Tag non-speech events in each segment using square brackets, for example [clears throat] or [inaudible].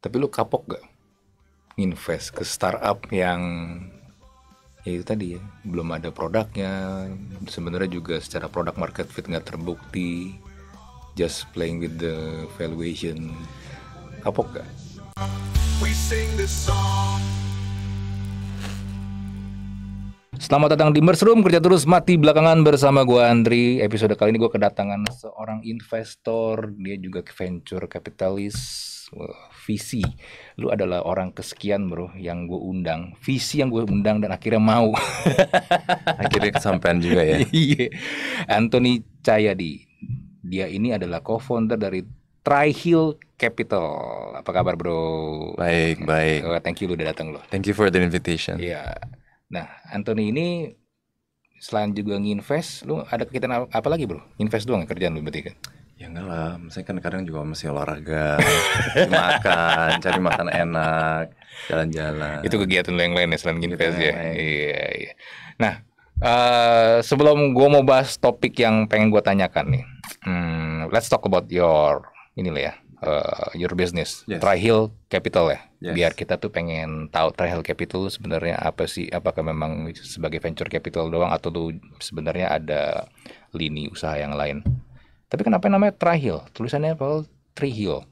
tapi lu kapok gak invest ke startup yang ya itu tadi ya belum ada produknya sebenarnya juga secara produk market fit nggak terbukti just playing with the valuation kapok gak? Selamat datang di Merge Room, kerja terus mati belakangan bersama gue Andri. Episode kali ini gue kedatangan seorang investor, dia juga venture capitalist visi lu adalah orang kesekian bro yang gue undang visi yang gue undang dan akhirnya mau [laughs] akhirnya kesampaian juga ya [laughs] iya. Anthony Cayadi dia ini adalah co-founder dari Trihill Capital. Apa kabar, Bro? Baik, baik. Oh, thank you lu udah datang lo. Thank you for the invitation. Ya. Nah, Anthony ini selain juga nginvest, lu ada kegiatan apa lagi, Bro? Invest doang ya kerjaan lu berarti kan? Ya enggak lah, misalnya kan kadang juga masih olahraga, makan, cari makan enak, jalan-jalan. Itu kegiatan lo yang lain ya selain gini ya. Iya, iya. Nah, uh, sebelum gua mau bahas topik yang pengen gua tanyakan nih, hmm, let's talk about your ini lah ya, uh, your business, yes. Trihill Capital ya. Yes. Biar kita tuh pengen tahu Trihill Capital sebenarnya apa sih? Apakah memang sebagai venture capital doang atau tuh sebenarnya ada lini usaha yang lain? Tapi kenapa namanya Trihill? Tulisannya apa? Trihil.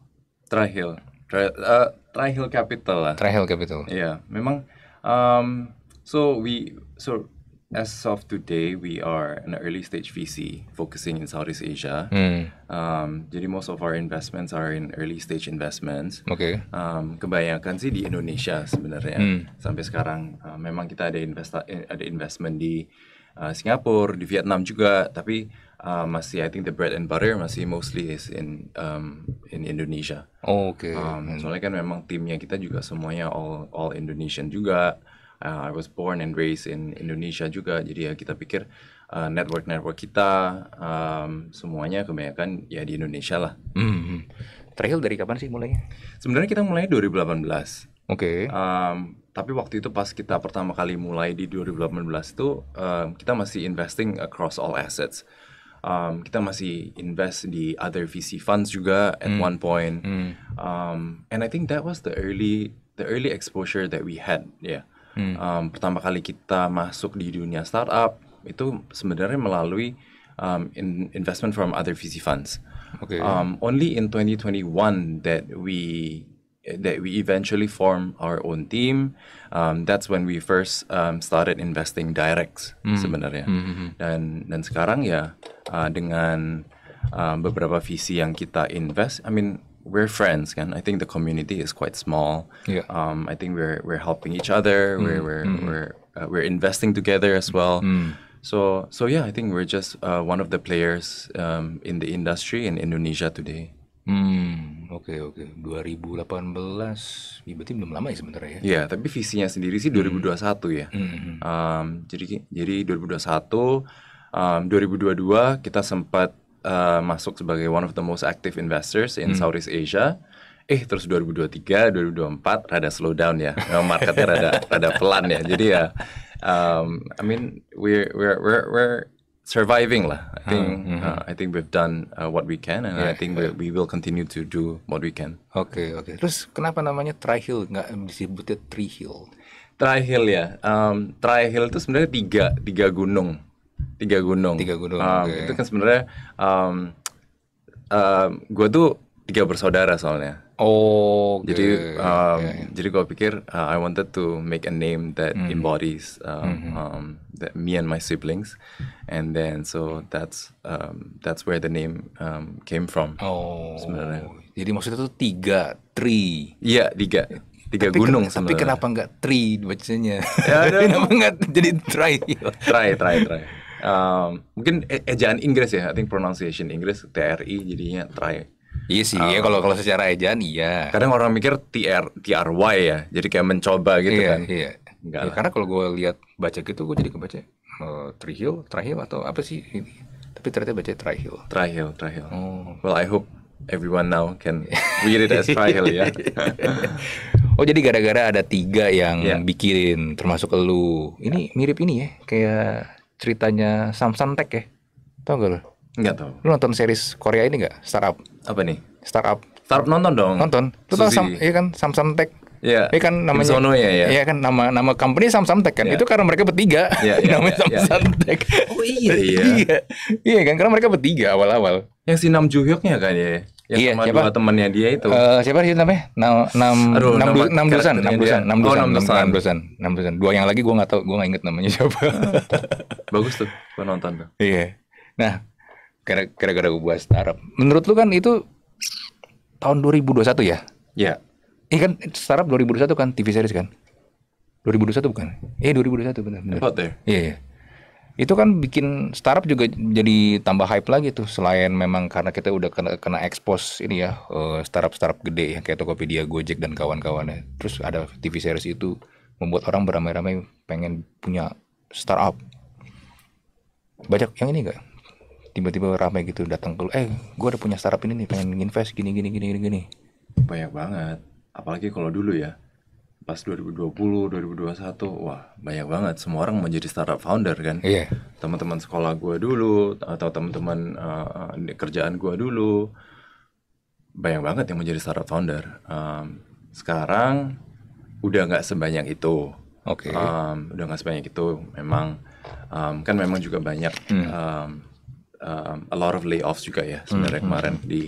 Trihill. Tri, uh, Capital lah. Trihill Capital. Iya, yeah. memang um, so we so as of today we are an early stage VC focusing in Southeast Asia. Hmm. Um, jadi most of our investments are in early stage investments. Oke. Okay. Um, kebanyakan sih di Indonesia sebenarnya. Hmm. Sampai sekarang uh, memang kita ada investa eh, ada investment di uh, Singapura, di Vietnam juga, tapi uh, masih I think the bread and butter masih mostly is in um, in Indonesia. Oh, Oke. Okay. Um, soalnya kan memang timnya kita juga semuanya all all Indonesian juga. Uh, I was born and raised in Indonesia juga. Jadi ya kita pikir uh, network network kita um, semuanya kebanyakan ya di Indonesia lah. Mm-hmm. Trail dari kapan sih mulainya? Sebenarnya kita mulai 2018. Oke. Okay. Um, tapi waktu itu pas kita pertama kali mulai di 2018 itu um, kita masih investing across all assets um, kita masih invest di other VC funds juga at mm. one point. Mm. Um, and I think that was the early the early exposure that we had, ya. Yeah. Mm. Um, pertama kali kita masuk di dunia startup itu sebenarnya melalui um, in investment from other VC funds. Okay. Um, only in 2021 that we that we eventually form our own team. Um, that's when we first um, started investing direct mm. Mm-hmm. sebenarnya. Mm-hmm. Dan dan sekarang ya uh, dengan um, beberapa visi yang kita invest, I mean we're friends kan. I think the community is quite small. Yeah. Um, I think we're we're helping each other. Mm. We're we're mm. we're uh, we're investing together as well. So so yeah, I think we're just uh, one of the players um, in the industry in Indonesia today. Hmm oke oke. 2018, ya berarti belum lama ya sebenarnya ya? Iya, tapi visinya sendiri sih 2021 2021 hmm. ya. Hmm. Um, jadi jadi 2021, um, 2022 kita sempat, Uh, masuk sebagai one of the most active investors in hmm. Southeast Asia. Eh, terus 2023, 2024 rada slow down ya, marketnya market rada rada pelan ya. Jadi ya, um, I mean we're we're we're we're surviving lah. I ah, think hmm. uh, I think we've done uh, what we can and yeah, I think yeah. we, we will continue to do what we can. Oke okay, oke. Okay. Terus kenapa namanya hill nggak disebutnya Triheel? hill ya. Um, hill itu sebenarnya tiga tiga gunung, tiga gunung. Tiga gunung. Um, okay. Itu kan sebenarnya um, um, gue tuh tiga bersaudara soalnya. Oh. Okay. Jadi iya, iya, um, yeah. jadi gue pikir uh, I wanted to make a name that mm. embodies um, mm-hmm. um, that me and my siblings, and then so that's um, that's where the name um, came from. Oh. Sebenarnya. Jadi maksudnya tuh tiga three. Iya tiga. Tiga tapi gunung sebenarnya. Tapi kenapa enggak three? bacanya? Ya, [laughs] kenapa nggak jadi try? try, try, try um, mungkin e-, ejaan Inggris ya, I think pronunciation Inggris TRI jadinya try Iya sih, uh, ya oh. kalau kalau secara ejaan iya. Kadang orang mikir TR TRY ya, jadi kayak mencoba gitu iya, kan. Iya. Enggak. Ya, karena kalau gue lihat baca gitu gue jadi kebaca uh, eh, trihil, trihil atau apa sih ini. Tapi ternyata baca trihil. Trihil, trihil. Oh. Well, I hope everyone now can read it as [laughs] trihil ya. [laughs] oh, jadi gara-gara ada tiga yang yeah. bikin termasuk elu. Ini ya. mirip ini ya, kayak ceritanya Samsung Tech ya. Tau gak lu? Enggak tahu. Lu nonton series Korea ini enggak? Startup. Apa nih? Startup. Startup nonton dong. Nonton. itu tahu sam, iya kan Samsung Tech. Iya. Yeah. Iya kan namanya. Sono ya, ya. Iya kan nama nama company Samsung Tech kan. Yeah. Itu karena mereka bertiga. Yeah, iya, [laughs] yeah, namanya yeah, iya, Samsung yeah, Tech. Yeah. Oh iya. iya. iya. iya. kan karena mereka bertiga awal-awal. Yang si Nam Joo kan ya. Yang iya, sama siapa? dua temannya dia itu. Uh, siapa sih namanya? Nam Nam Aduh, Nam, du, Nam Dusan, Nam Dusan, Nam oh, Dusan, Nam Dusan, Nam Dusan, Nam Dusan. Dua yang lagi gue nggak tahu, gue nggak inget namanya siapa. [laughs] Bagus tuh, gue nonton tuh. Iya. Nah, gara-gara gue buat startup. Menurut lu kan itu tahun 2021 ya? ya? Iya. Ini Eh kan startup 2021 kan TV series kan? 2021 bukan? Eh 2021 benar benar. Ya? Iya iya. Itu kan bikin startup juga jadi tambah hype lagi tuh selain memang karena kita udah kena, kena expose ini ya eh, startup startup startup gede ya kayak Tokopedia, Gojek dan kawan-kawannya. Terus ada TV series itu membuat orang beramai-ramai pengen punya startup. Banyak yang ini enggak? tiba-tiba ramai gitu datang ke lu eh gue ada punya startup ini nih pengen invest gini gini gini gini gini banyak banget apalagi kalau dulu ya pas 2020 2021 wah banyak banget semua orang menjadi startup founder kan iya yeah. teman-teman sekolah gue dulu atau teman-teman uh, kerjaan gue dulu banyak banget yang menjadi startup founder um, sekarang udah nggak sebanyak itu Oke. Okay. Um, udah nggak sebanyak itu. Memang um, kan memang juga banyak hmm. um, um, a lot of layoffs juga ya hmm, sebenarnya hmm. kemarin di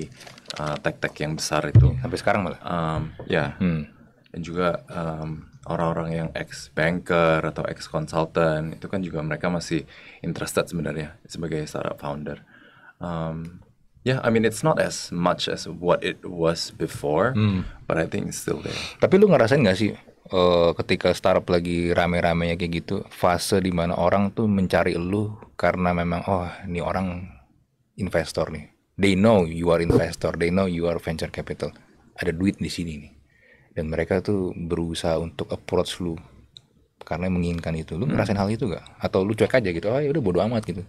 uh, tech-tech yang besar itu. Iya, sampai sekarang malah. Um, ya. Hmm. Dan juga um, orang-orang yang ex banker atau ex consultant itu kan juga mereka masih interested sebenarnya sebagai startup founder. Um, Yeah, I mean it's not as much as what it was before, hmm. but I think it's still there. Tapi lu ngerasain gak sih uh, ketika startup lagi rame-ramenya kayak gitu fase di mana orang tuh mencari lu karena memang oh ini orang investor nih they know you are investor they know you are venture capital ada duit di sini nih dan mereka tuh berusaha untuk approach lu karena menginginkan itu lu hmm. hal itu gak atau lu cuek aja gitu oh ya udah bodo amat gitu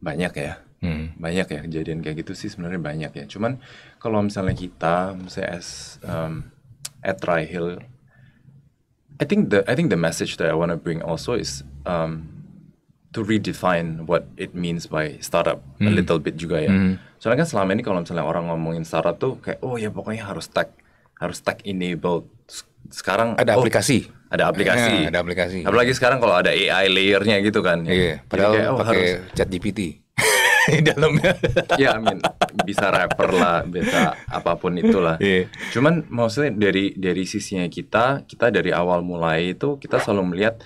banyak ya hmm. banyak ya kejadian kayak gitu sih sebenarnya banyak ya cuman kalau misalnya kita misalnya as um, at Hill I think the I think the message that I want to bring also is um, to redefine what it means by startup mm. a hmm. little bit juga ya. Mm. Soalnya kan selama ini kalau misalnya orang ngomongin startup tuh kayak oh ya pokoknya harus tech harus tech enabled. Sekarang ada oh, aplikasi ada aplikasi. Ya, [laughs] ada aplikasi. Apalagi sekarang kalau ada AI layernya gitu kan. Iya, ya. padahal kayak, oh, pakai harus. chat GPT. [laughs] di dalamnya. ya I amin. bisa rapper lah, bisa apapun itulah. Yeah. Cuman maksudnya dari dari sisinya kita, kita dari awal mulai itu kita selalu melihat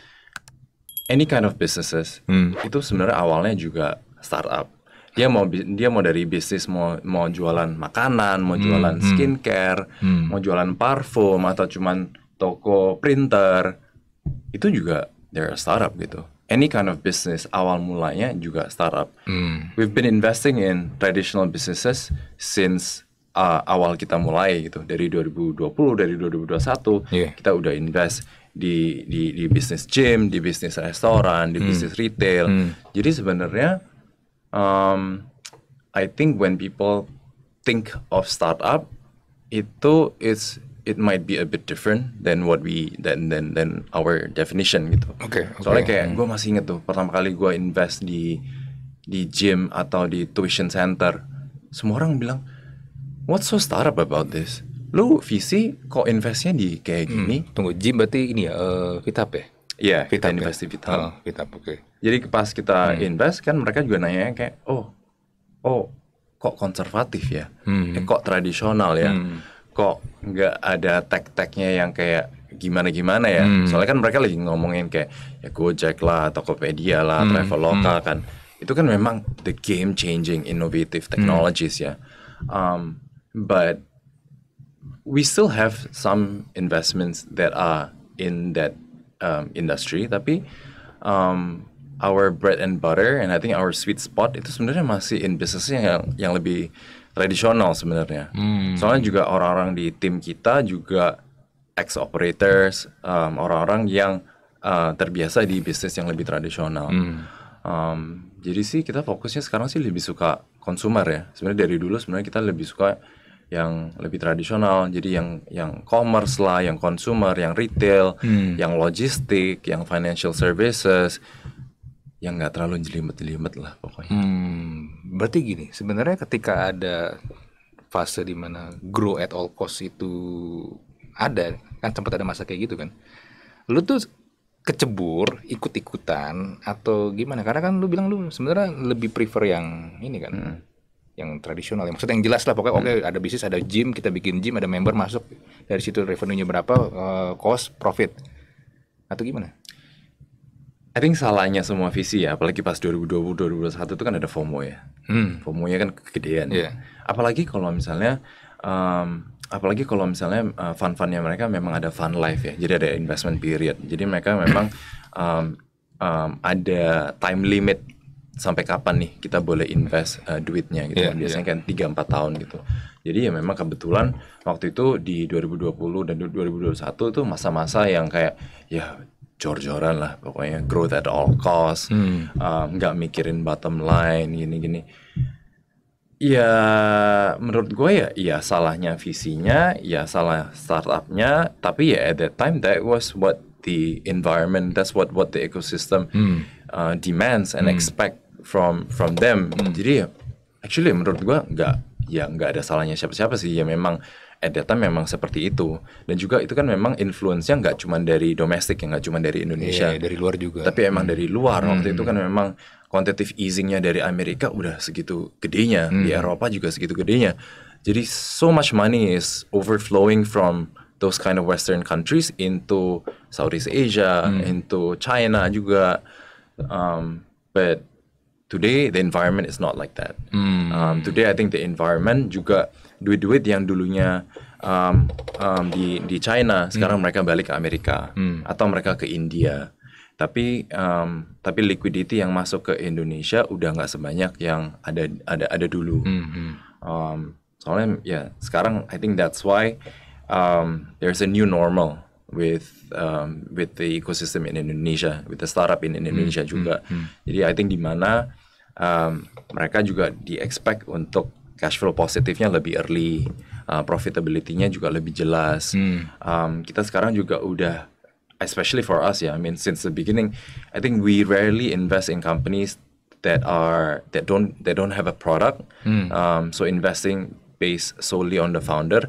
any kind of businesses hmm. itu sebenarnya awalnya juga startup. Dia mau dia mau dari bisnis mau mau jualan makanan, mau hmm, jualan hmm. skincare, hmm. mau jualan parfum atau cuman toko printer itu juga they're startup gitu any kind of business awal mulanya juga startup. Mm. We've been investing in traditional businesses since uh, awal kita mulai gitu dari 2020 dari 2021 yeah. Iya. kita udah invest di di di bisnis gym, di bisnis restoran, di mm. bisnis retail. Mm. Jadi sebenarnya um, I think when people think of startup itu it's it might be a bit different than what we than than than our definition gitu. Oke. Okay, okay. Soalnya kayak gue masih inget tuh pertama kali gue invest di di gym atau di tuition center, semua orang bilang what's so startup about this? Lu visi kok investnya di kayak hmm, gini? Hmm, tunggu gym berarti ini ya uh, ya? Iya, yeah, kita ya? invest ya? di Oh, oke. Okay. Jadi pas kita hmm. invest kan mereka juga nanya kayak oh oh kok konservatif ya? Hmm. Eh, kok tradisional ya? Hmm kok nggak ada tag-tagnya yang kayak gimana-gimana ya. Hmm. Soalnya kan mereka lagi ngomongin kayak ya Gojek lah, Tokopedia lah, hmm. Traveloka hmm. kan. Itu kan memang the game changing innovative hmm. technologies hmm. ya. Um, but we still have some investments that are in that um, industry tapi um, our bread and butter and I think our sweet spot itu sebenarnya masih in business yang yang lebih tradisional sebenarnya. Hmm. Soalnya juga orang-orang di tim kita juga ex operators, um, orang-orang yang uh, terbiasa di bisnis yang lebih tradisional. Hmm. Um, jadi sih kita fokusnya sekarang sih lebih suka konsumer ya. Sebenarnya dari dulu sebenarnya kita lebih suka yang lebih tradisional jadi yang yang commerce lah yang consumer yang retail hmm. yang logistik yang financial services yang nggak terlalu jelimet-jelimet lah pokoknya. Hmm, berarti gini, sebenarnya ketika ada fase di mana grow at all cost itu ada, kan sempat ada masa kayak gitu kan. Lu tuh kecebur, ikut-ikutan atau gimana? Karena kan lu bilang lu sebenarnya lebih prefer yang ini kan. Hmm yang tradisional, maksudnya yang jelas lah pokoknya hmm. oke okay, ada bisnis ada gym kita bikin gym ada member masuk dari situ revenue-nya berapa uh, cost profit atau gimana? I think salahnya semua visi ya, apalagi pas 2020 2021 itu kan ada FOMO ya. Hmm. FOMO-nya kan kegedean. Yeah. Apalagi kalau misalnya um, apalagi kalau misalnya uh, eh, fun-funnya mereka memang ada fun life ya. Jadi ada investment period. Jadi mereka memang um, um, ada time limit sampai kapan nih kita boleh invest uh, duitnya gitu. Yeah, kan. Biasanya yeah. kan 3 empat tahun gitu. Jadi ya memang kebetulan waktu itu di 2020 dan 2021 itu masa-masa yang kayak ya jor-joran lah pokoknya growth at all cost nggak hmm. um, mikirin bottom line gini-gini ya menurut gue ya ya salahnya visinya ya salah startupnya tapi ya at that time that was what the environment that's what what the ecosystem hmm. uh, demands and hmm. expect from from them hmm. jadi ya actually menurut gue nggak ya nggak ada salahnya siapa-siapa sih ya memang at that memang seperti itu dan juga itu kan memang influence-nya nggak cuma dari domestik ya nggak cuma dari Indonesia yeah, dari luar juga tapi emang hmm. dari luar hmm. waktu itu kan memang quantitative easing-nya dari Amerika udah segitu gedenya hmm. di Eropa juga segitu gedenya jadi so much money is overflowing from those kind of western countries into Southeast Asia hmm. into China juga um, but Today the environment is not like that. Mm. Um, today I think the environment juga duit-duit yang dulunya um, um, di di China sekarang mm. mereka balik ke Amerika mm. atau mereka ke India. Tapi um, tapi liquidity yang masuk ke Indonesia udah nggak sebanyak yang ada ada ada dulu. Mm -hmm. um, soalnya ya yeah, sekarang I think that's why um, there's a new normal with um, with the ecosystem in Indonesia, with the startup in Indonesia hmm, juga. Mm hmm. Jadi I think di mana um, mereka juga di expect untuk cash flow positifnya lebih early, uh, profitability-nya juga lebih jelas. Hmm. Um, kita sekarang juga udah, especially for us ya, I mean since the beginning, I think we rarely invest in companies that are that don't that don't have a product. Hmm. Um, so investing based solely on the founder,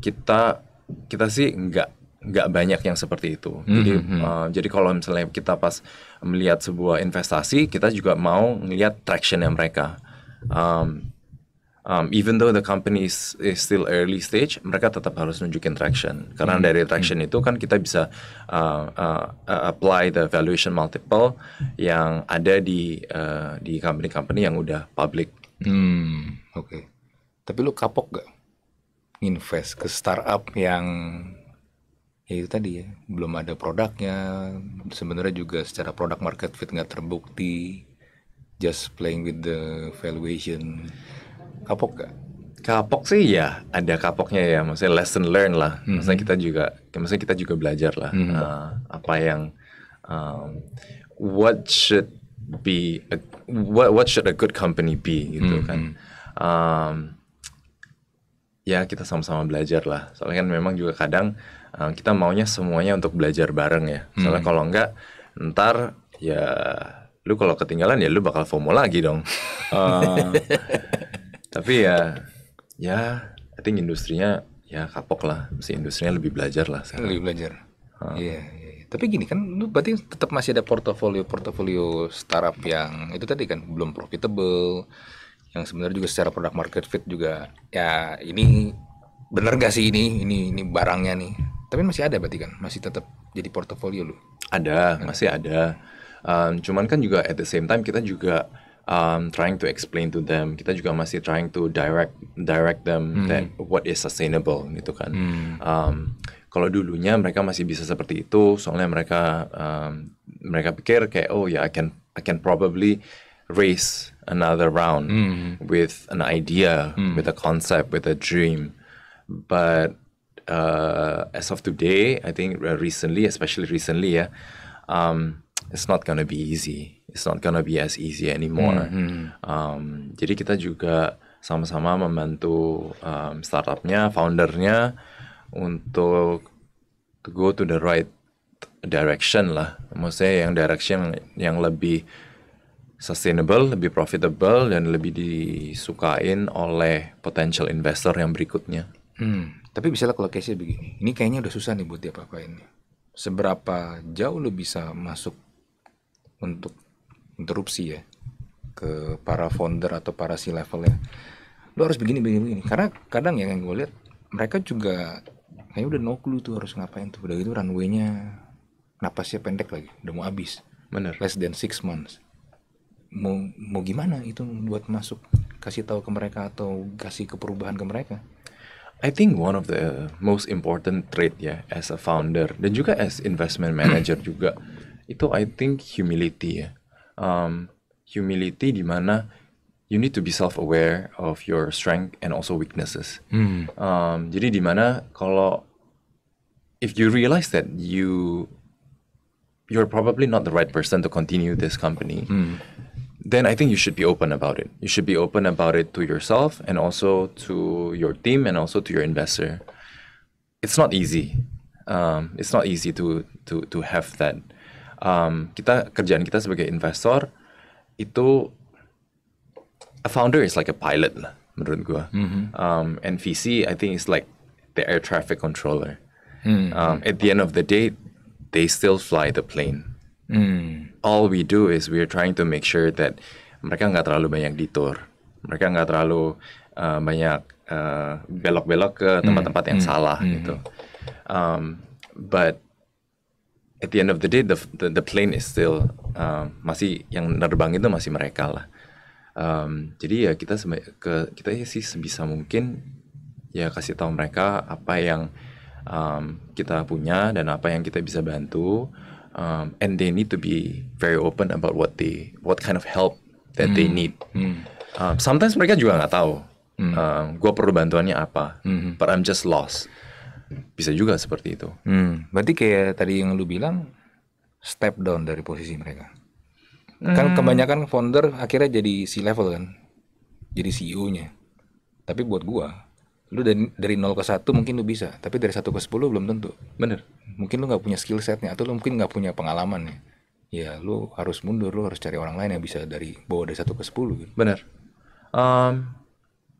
kita kita sih nggak nggak banyak yang seperti itu. Mm -hmm. Jadi uh, jadi kalau misalnya kita pas melihat sebuah investasi, kita juga mau melihat traction tractionnya mereka. Um, um, even though the company is, is still early stage, mereka tetap harus nunjukin traction. Karena hmm. dari traction itu kan kita bisa uh, uh, uh, apply the valuation multiple yang ada di uh, di company-company yang udah public. Hmm, oke. Okay. Tapi lu kapok gak invest ke startup yang ya itu tadi ya belum ada produknya sebenarnya juga secara produk market fit nggak terbukti just playing with the valuation kapok gak? kapok sih ya ada kapoknya ya maksudnya lesson learn lah mm-hmm. maksudnya kita juga maksudnya kita juga belajar lah mm-hmm. uh, apa yang um, what should be a, what what should a good company be gitu mm-hmm. kan mhm. um, ya kita sama-sama belajar lah soalnya kan memang juga kadang Eh, kita maunya semuanya untuk belajar bareng ya. Soalnya hmm. kalau enggak ntar ya lu kalau ketinggalan ya lu bakal FOMO lagi dong. Uh, [laughs] tapi ya ya I think industrinya ya kapok lah. Mesti industrinya lebih belajar lah sekarang. Lebih belajar. Iya. Uh. Iya, yeah. Tapi gini kan, lu berarti tetap masih ada portofolio-portofolio startup yang itu tadi kan belum profitable, yang sebenarnya juga secara product market fit juga ya ini bener gak sih ini ini ini barangnya nih tapi masih ada berarti kan? Masih tetap jadi portofolio lu? Ada, nah. masih ada. Um, cuman kan juga at the same time kita juga um, trying to explain to them. Kita juga masih trying to direct direct them hmm. that what is sustainable gitu kan. Hmm. Um, kalau dulunya mereka masih bisa seperti itu, soalnya mereka um, mereka pikir kayak oh ya yeah, I can I can probably raise another round mm. with an idea, mm. with a concept, with a dream. But uh, as of today, I think uh, recently, especially recently, yeah, um, it's not gonna be easy. It's not gonna be as easy anymore. Mm-hmm. Um, jadi kita juga sama-sama membantu um, startupnya, foundernya untuk to go to the right direction lah. Maksudnya yang direction yang lebih sustainable, lebih profitable, dan lebih disukain oleh potential investor yang berikutnya. Hmm. Tapi bisa lah kalau case begini, ini kayaknya udah susah nih buat dia apa ini. Seberapa jauh lo bisa masuk untuk interupsi ya ke para founder atau para si levelnya. Lo harus begini begini begini. Karena kadang ya yang gue lihat mereka juga kayaknya udah no clue tuh harus ngapain tuh. Udah gitu runway-nya napasnya pendek lagi, udah mau habis. Bener. Less than six months. Mau mau gimana itu buat masuk kasih tahu ke mereka atau kasih keperubahan ke mereka? I think one of the most important trait ya as a founder dan juga as investment manager [clears throat] juga itu I think humility ya. Um, humility di mana you need to be self aware of your strength and also weaknesses. Hmm. Um, jadi di mana kalau if you realize that you you're probably not the right person to continue this company, hmm. then I think you should be open about it. You should be open about it to yourself and also to your team and also to your investor. It's not easy. Um, it's not easy to to to have that. Um, kita kerjaan kita sebagai investor itu a founder is like a pilot lah, menurut gua. Mm-hmm. Um, and VC I think is like the air traffic controller. Mm-hmm. Um, at the end of the day, they still fly the plane. Mm. All we do is we are trying to make sure that mereka nggak terlalu banyak detour, mereka nggak terlalu uh, banyak eh, belok-belok uh, ke hmm. tempat-tempat yang mm. salah mm. gitu. Um, but at the end of the day, the the, the plane is still uh, masih yang nerbang itu masih mereka lah. Um, jadi ya kita ke kita ya sih sebisa mungkin ya kasih tahu mereka apa yang um, kita punya dan apa yang kita bisa bantu um, and they need to be very open about what they what kind of help that mm. they hmm. need. Mm. Um, sometimes mereka juga nggak tahu, mm. uh, um, gue perlu bantuannya apa, mm. but I'm just lost. Bisa juga seperti itu. Mm. Berarti kayak tadi yang lu bilang step down dari posisi mereka. Mm. Kan hmm. kebanyakan founder akhirnya jadi C level kan, jadi CEO-nya. Tapi buat gue lu dari, dari 0 ke 1 mungkin lu bisa tapi dari 1 ke 10 belum tentu bener mungkin lu nggak punya skill setnya atau lu mungkin nggak punya pengalaman ya ya lu harus mundur lu harus cari orang lain yang bisa dari bawah dari 1 ke 10 gitu. bener um,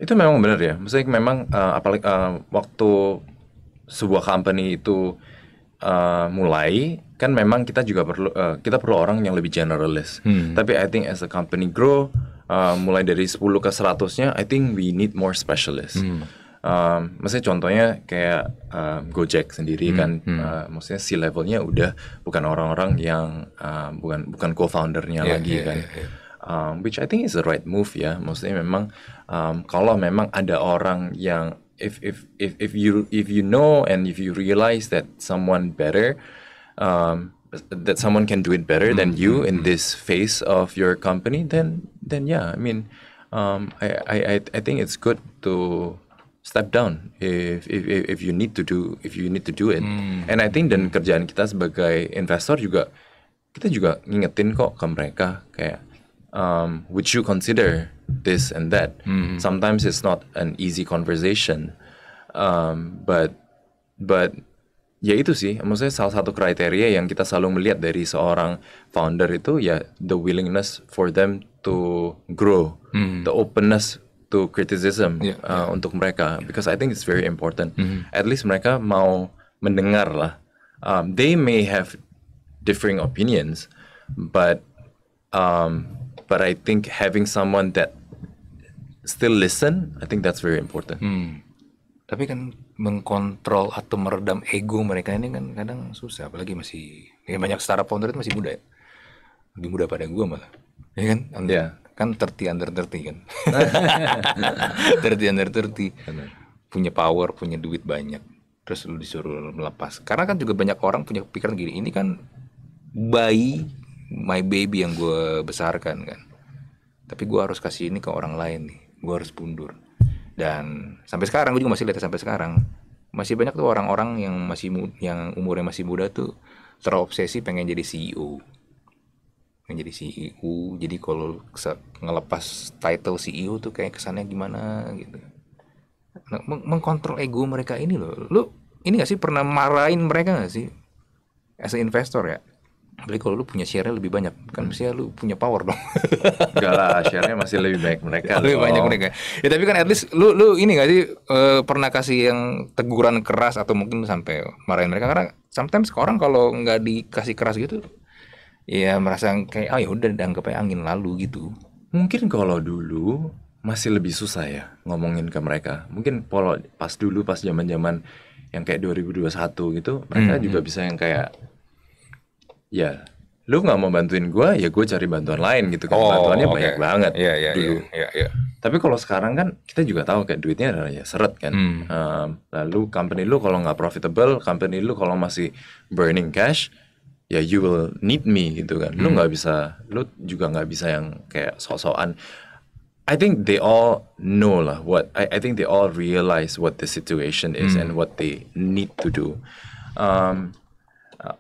itu memang bener ya maksudnya memang uh, apalagi uh, waktu sebuah company itu uh, mulai kan memang kita juga perlu uh, kita perlu orang yang lebih generalis hmm. tapi I think as a company grow uh, mulai dari 10 ke 100-nya I think we need more specialist hmm um, maksudnya contohnya kayak um, Gojek sendiri hmm, kan, hmm. Uh, maksudnya si levelnya udah bukan orang-orang yang uh, bukan bukan co-foundernya yeah, lagi yeah, kan. Yeah, yeah. Um, which I think is the right move ya. Maksudnya memang um, kalau memang ada orang yang if if if if you if you know and if you realize that someone better um, that someone can do it better mm -hmm. than you hmm, in hmm. this phase of your company, then then yeah, I mean, um, I I I think it's good to step down if if if you need to do if you need to do it. Hmm. And I think dan kerjaan kita sebagai investor juga kita juga ngingetin kok ke mereka kayak um, would you consider this and that. Hmm. Sometimes it's not an easy conversation, um, but but ya itu sih maksudnya salah satu kriteria yang kita selalu melihat dari seorang founder itu ya the willingness for them to grow, hmm. the openness to criticism yeah, uh, yeah. untuk mereka because I think it's very important. Mm-hmm. At least mereka mau mendengar lah. Um, they may have differing opinions, but um, but I think having someone that still listen, I think that's very important. Hmm. Tapi kan mengkontrol atau meredam ego mereka ini kan kadang susah, apalagi masih ya banyak startup founder itu masih muda ya, lebih muda pada gue malah, ya kan? Iya. Yeah kan terti under terti kan [laughs] terti under terti punya power punya duit banyak terus lu disuruh melepas karena kan juga banyak orang punya pikiran gini ini kan bayi my baby yang gue besarkan kan tapi gue harus kasih ini ke orang lain nih gue harus mundur dan sampai sekarang gue juga masih lihat sampai sekarang masih banyak tuh orang-orang yang masih yang umurnya masih muda tuh terobsesi pengen jadi CEO menjadi CEO jadi kalau ngelepas title CEO tuh kayak kesannya gimana gitu nah, meng mengkontrol ego mereka ini loh lu ini gak sih pernah marahin mereka gak sih as an investor ya Beli kalau lu punya share lebih banyak kan mestinya lu punya power dong. Enggak [laughs] lah, share-nya masih lebih banyak mereka. Lebih banyak mereka. Ya tapi kan at least lu lu ini gak sih uh, pernah kasih yang teguran keras atau mungkin sampai marahin mereka karena sometimes orang kalau nggak dikasih keras gitu ya merasa kayak oh ya udah dianggap kayak angin lalu gitu mungkin kalau dulu masih lebih susah ya ngomongin ke mereka mungkin polo pas dulu pas zaman zaman yang kayak 2021 gitu mereka hmm. juga hmm. bisa yang kayak ya lu nggak mau bantuin gue ya gue cari bantuan lain gitu kan oh, bantuannya okay. banyak banget yeah, yeah, dulu yeah, yeah, yeah. tapi kalau sekarang kan kita juga tahu kayak duitnya adalah ya seret kan hmm. um, lalu company lu kalau nggak profitable company lu kalau masih burning cash ya you will need me gitu kan. Lu hmm. nggak bisa, lu juga nggak bisa yang kayak sok-sokan. I think they all know lah what I, I think they all realize what the situation is hmm. and what they need to do. Um,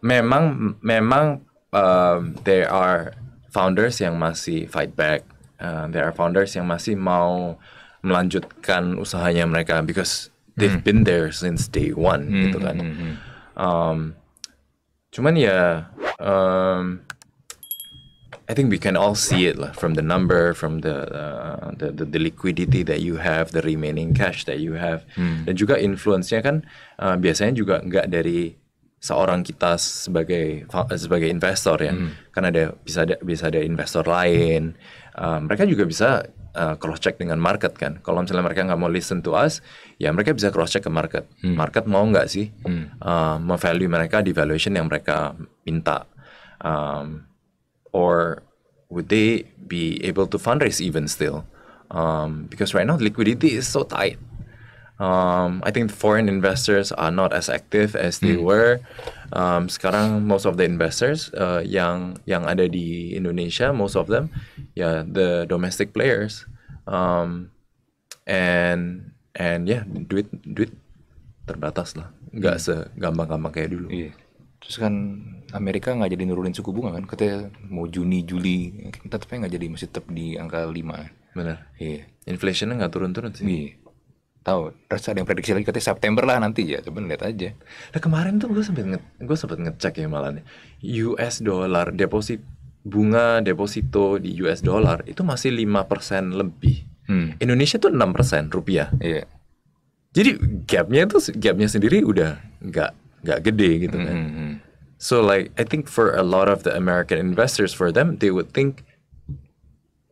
memang memang um, there are founders yang masih fight back. Uh, there are founders yang masih mau melanjutkan usahanya mereka because they've hmm. been there since day one hmm. gitu kan. Hmm. hmm, hmm. Um, Cuman ya, um, I think we can all see it lah, from the number, from the, uh, the, the the liquidity that you have, the remaining cash that you have, hmm. dan juga influence-nya kan uh, biasanya juga nggak dari seorang kita sebagai sebagai investor ya, hmm. kan ada bisa ada bisa ada investor lain, uh, mereka juga bisa uh, cross check dengan market kan. Kalau misalnya mereka nggak mau listen to us, ya mereka bisa cross check ke market. Hmm. Market mau nggak sih hmm. uh, eh, value mereka di valuation yang mereka minta, um, or would they be able to fundraise even still? Um, because right now liquidity is so tight um, I think foreign investors are not as active as they hmm. were. Um, sekarang most of the investors uh, yang yang ada di Indonesia, most of them, yeah, the domestic players, um, and and yeah, duit duit terbatas lah, nggak hmm. segampang-gampang kayak dulu. Iya. Terus kan Amerika nggak jadi nurunin suku bunga kan, katanya mau Juni Juli, tapi nggak jadi masih tetap di angka lima. Benar. Iya. Inflationnya nggak turun-turun sih. Iya tahu terus ada yang prediksi lagi katanya September lah nanti ya coba lihat aja nah kemarin tuh gue sempet nge gue sempet ngecek ya malah nih ya. US dollar deposit bunga deposito di US dollar itu masih lima persen lebih hmm. Indonesia tuh enam persen rupiah iya jadi gapnya itu gapnya sendiri udah nggak nggak gede gitu kan mm -hmm. so like I think for a lot of the American investors for them they would think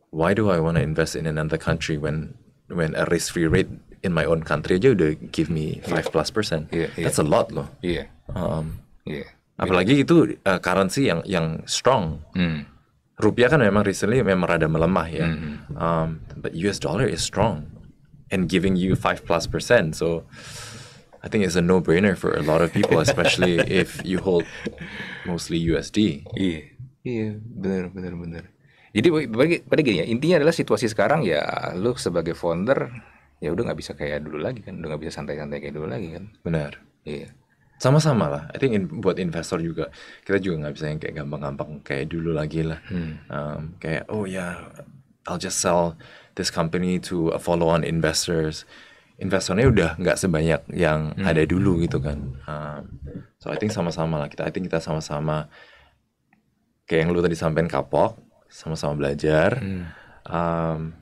why do I want to invest in another country when when a risk free rate in my own country aja udah give me 5 iya. plus percent. Yeah, yeah. That's a lot loh. Iya. Yeah. Um, yeah. Apalagi itu uh, currency yang yang strong. Mm. Rupiah kan memang recently memang rada melemah ya. Mm -hmm. um, but US dollar is strong and giving you five plus percent. So I think it's a no-brainer for a lot of people, [laughs] especially if you hold mostly USD. Iya. Iya, benar benar benar. Jadi pada gini ya, intinya adalah situasi sekarang ya lu sebagai founder ya udah nggak bisa kayak dulu lagi kan udah nggak bisa santai-santai kayak dulu lagi kan benar iya yeah. sama-sama lah I think in, buat investor juga kita juga nggak bisa yang kayak gampang-gampang kayak dulu lagi lah hmm. um, kayak oh ya yeah, I'll just sell this company to a follow-on investors investornya udah nggak sebanyak yang hmm. ada dulu gitu kan um, so I think sama-sama lah kita I think kita sama-sama kayak yang lu tadi sampein kapok sama-sama belajar hmm. um,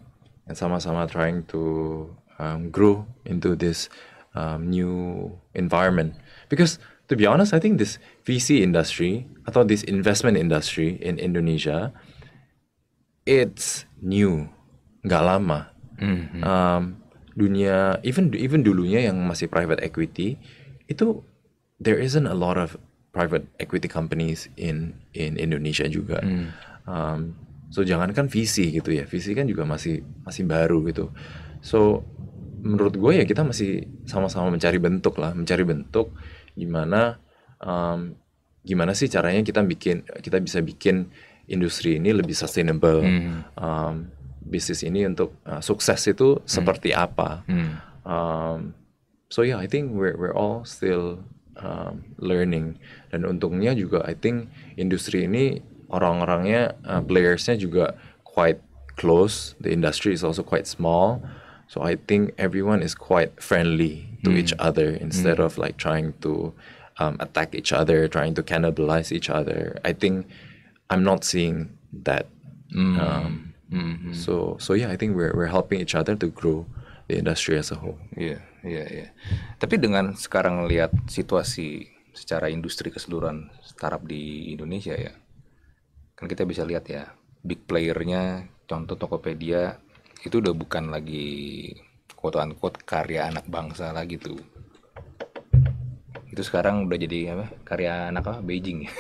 sama-sama trying to um, grow into this um, new environment. Because to be honest, I think this VC industry, I thought this investment industry in Indonesia, it's new, nggak lama. Mm-hmm. Um, dunia even even dulunya yang masih private equity itu there isn't a lot of private equity companies in in Indonesia juga. Mm. Um, so jangankan VC gitu ya, VC kan juga masih masih baru gitu. So menurut gue ya kita masih sama-sama mencari bentuk lah mencari bentuk gimana um, gimana sih caranya kita bikin kita bisa bikin industri ini lebih sustainable hmm. um, bisnis ini untuk uh, sukses itu hmm. seperti apa hmm. um, so yeah I think we're we're all still um, learning dan untungnya juga I think industri ini orang-orangnya uh, playersnya juga quite close the industry is also quite small So I think everyone is quite friendly to mm. each other instead mm. of like trying to um, attack each other, trying to cannibalize each other. I think I'm not seeing that. Mm. Um, -hmm. So so yeah, I think we're we're helping each other to grow the industry as a whole. yeah, yeah, Yeah. Tapi dengan sekarang lihat situasi secara industri keseluruhan startup di Indonesia ya, kan kita bisa lihat ya big playernya, contoh Tokopedia itu udah bukan lagi quote unquote karya anak bangsa lagi tuh itu sekarang udah jadi apa karya anak apa Beijing ya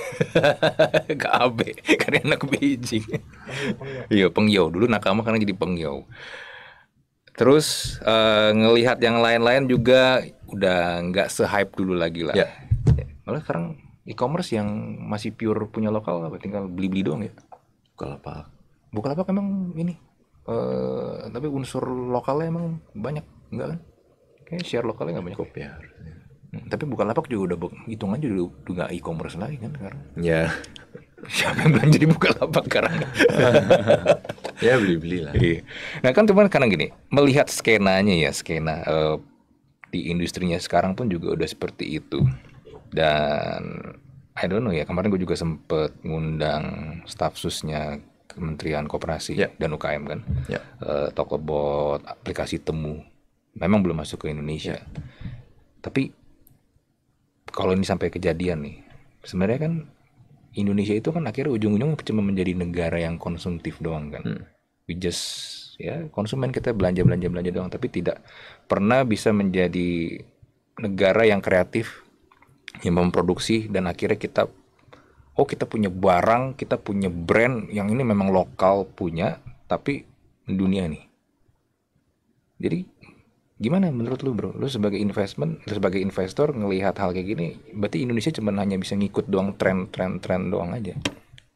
[laughs] KAB karya anak Beijing iya pengyau dulu nakama karena jadi pengyau terus uh, ngelihat yang lain-lain juga udah nggak sehype dulu lagi lah ya. malah sekarang e-commerce yang masih pure punya lokal apa tinggal beli-beli doang ya Bukalapak Bukalapak emang ini Uh, tapi unsur lokalnya emang banyak enggak kan? Kayak share lokalnya nggak banyak. Cukup ya. Hmm, tapi bukan lapak juga udah hitungan juga udah nggak e-commerce lagi kan sekarang. Ya. [laughs] Siapa yang belanja di buka lapak sekarang? [laughs] ya beli-beli lah. Iya. Nah kan teman karena gini, melihat skenanya ya skena uh, di industrinya sekarang pun juga udah seperti itu. Dan I don't know ya kemarin gue juga sempet ngundang staff susnya Kementerian Koperasi yeah. dan UKM kan, yeah. Ya. uh, Tokobot, aplikasi Temu, memang belum masuk ke Indonesia. Yeah. Tapi kalau ini sampai kejadian nih, sebenarnya kan Indonesia itu kan akhirnya ujung-ujungnya cuma menjadi negara yang konsumtif doang kan. Hmm. We just ya konsumen kita belanja belanja belanja doang, tapi tidak pernah bisa menjadi negara yang kreatif yang memproduksi dan akhirnya kita oh kita punya barang, kita punya brand yang ini memang lokal punya, tapi dunia nih. Jadi gimana menurut lu bro? Lu sebagai investment, lu sebagai investor ngelihat hal kayak gini, berarti Indonesia cuma hanya bisa ngikut doang tren-tren-tren doang aja?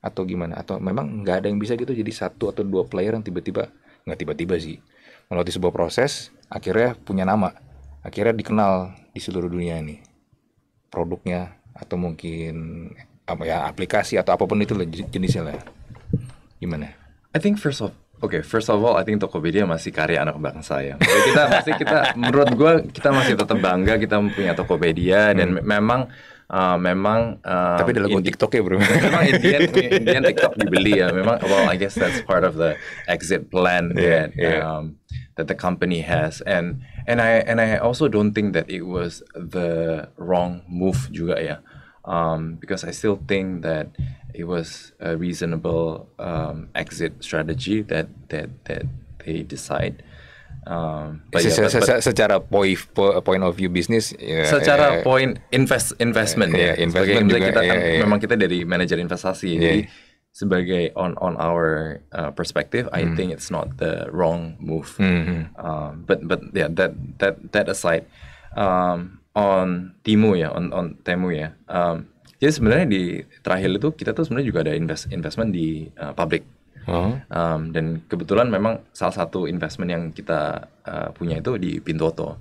Atau gimana? Atau memang nggak ada yang bisa gitu jadi satu atau dua player yang tiba-tiba, nggak tiba-tiba sih, melalui sebuah proses, akhirnya punya nama, akhirnya dikenal di seluruh dunia ini produknya atau mungkin apa ya aplikasi atau apapun itu lah jenisnya lah gimana I think first of Oke, okay, first of all, I think Tokopedia masih karya anak bangsa ya. kita masih kita, menurut gue kita masih tetap bangga kita punya Tokopedia hmm. dan me memang uh, memang uh, tapi dalam TikTok ya bro memang [laughs] Indian Indian TikTok dibeli ya memang well I guess that's part of the exit plan yeah, that yeah. Um, that the company has and and I and I also don't think that it was the wrong move juga ya um, because I still think that it was a reasonable um, exit strategy that that that they decide. Um, but se yeah, but, but, secara point point of view bisnis ya, secara ya, point invest investment ya, ya investment sebagai juga, kita ya, kan, ya. memang kita dari manajer investasi ya. jadi sebagai on on our uh, perspective mm. I hmm. think it's not the wrong move mm -hmm. um, but but yeah that that that aside um, on Timu ya, on on Temu ya. Um, jadi sebenarnya di terakhir itu kita tuh sebenarnya juga ada invest investment di uh, uh Oh. Um, dan kebetulan memang salah satu investment yang kita uh, punya itu di Pintoto.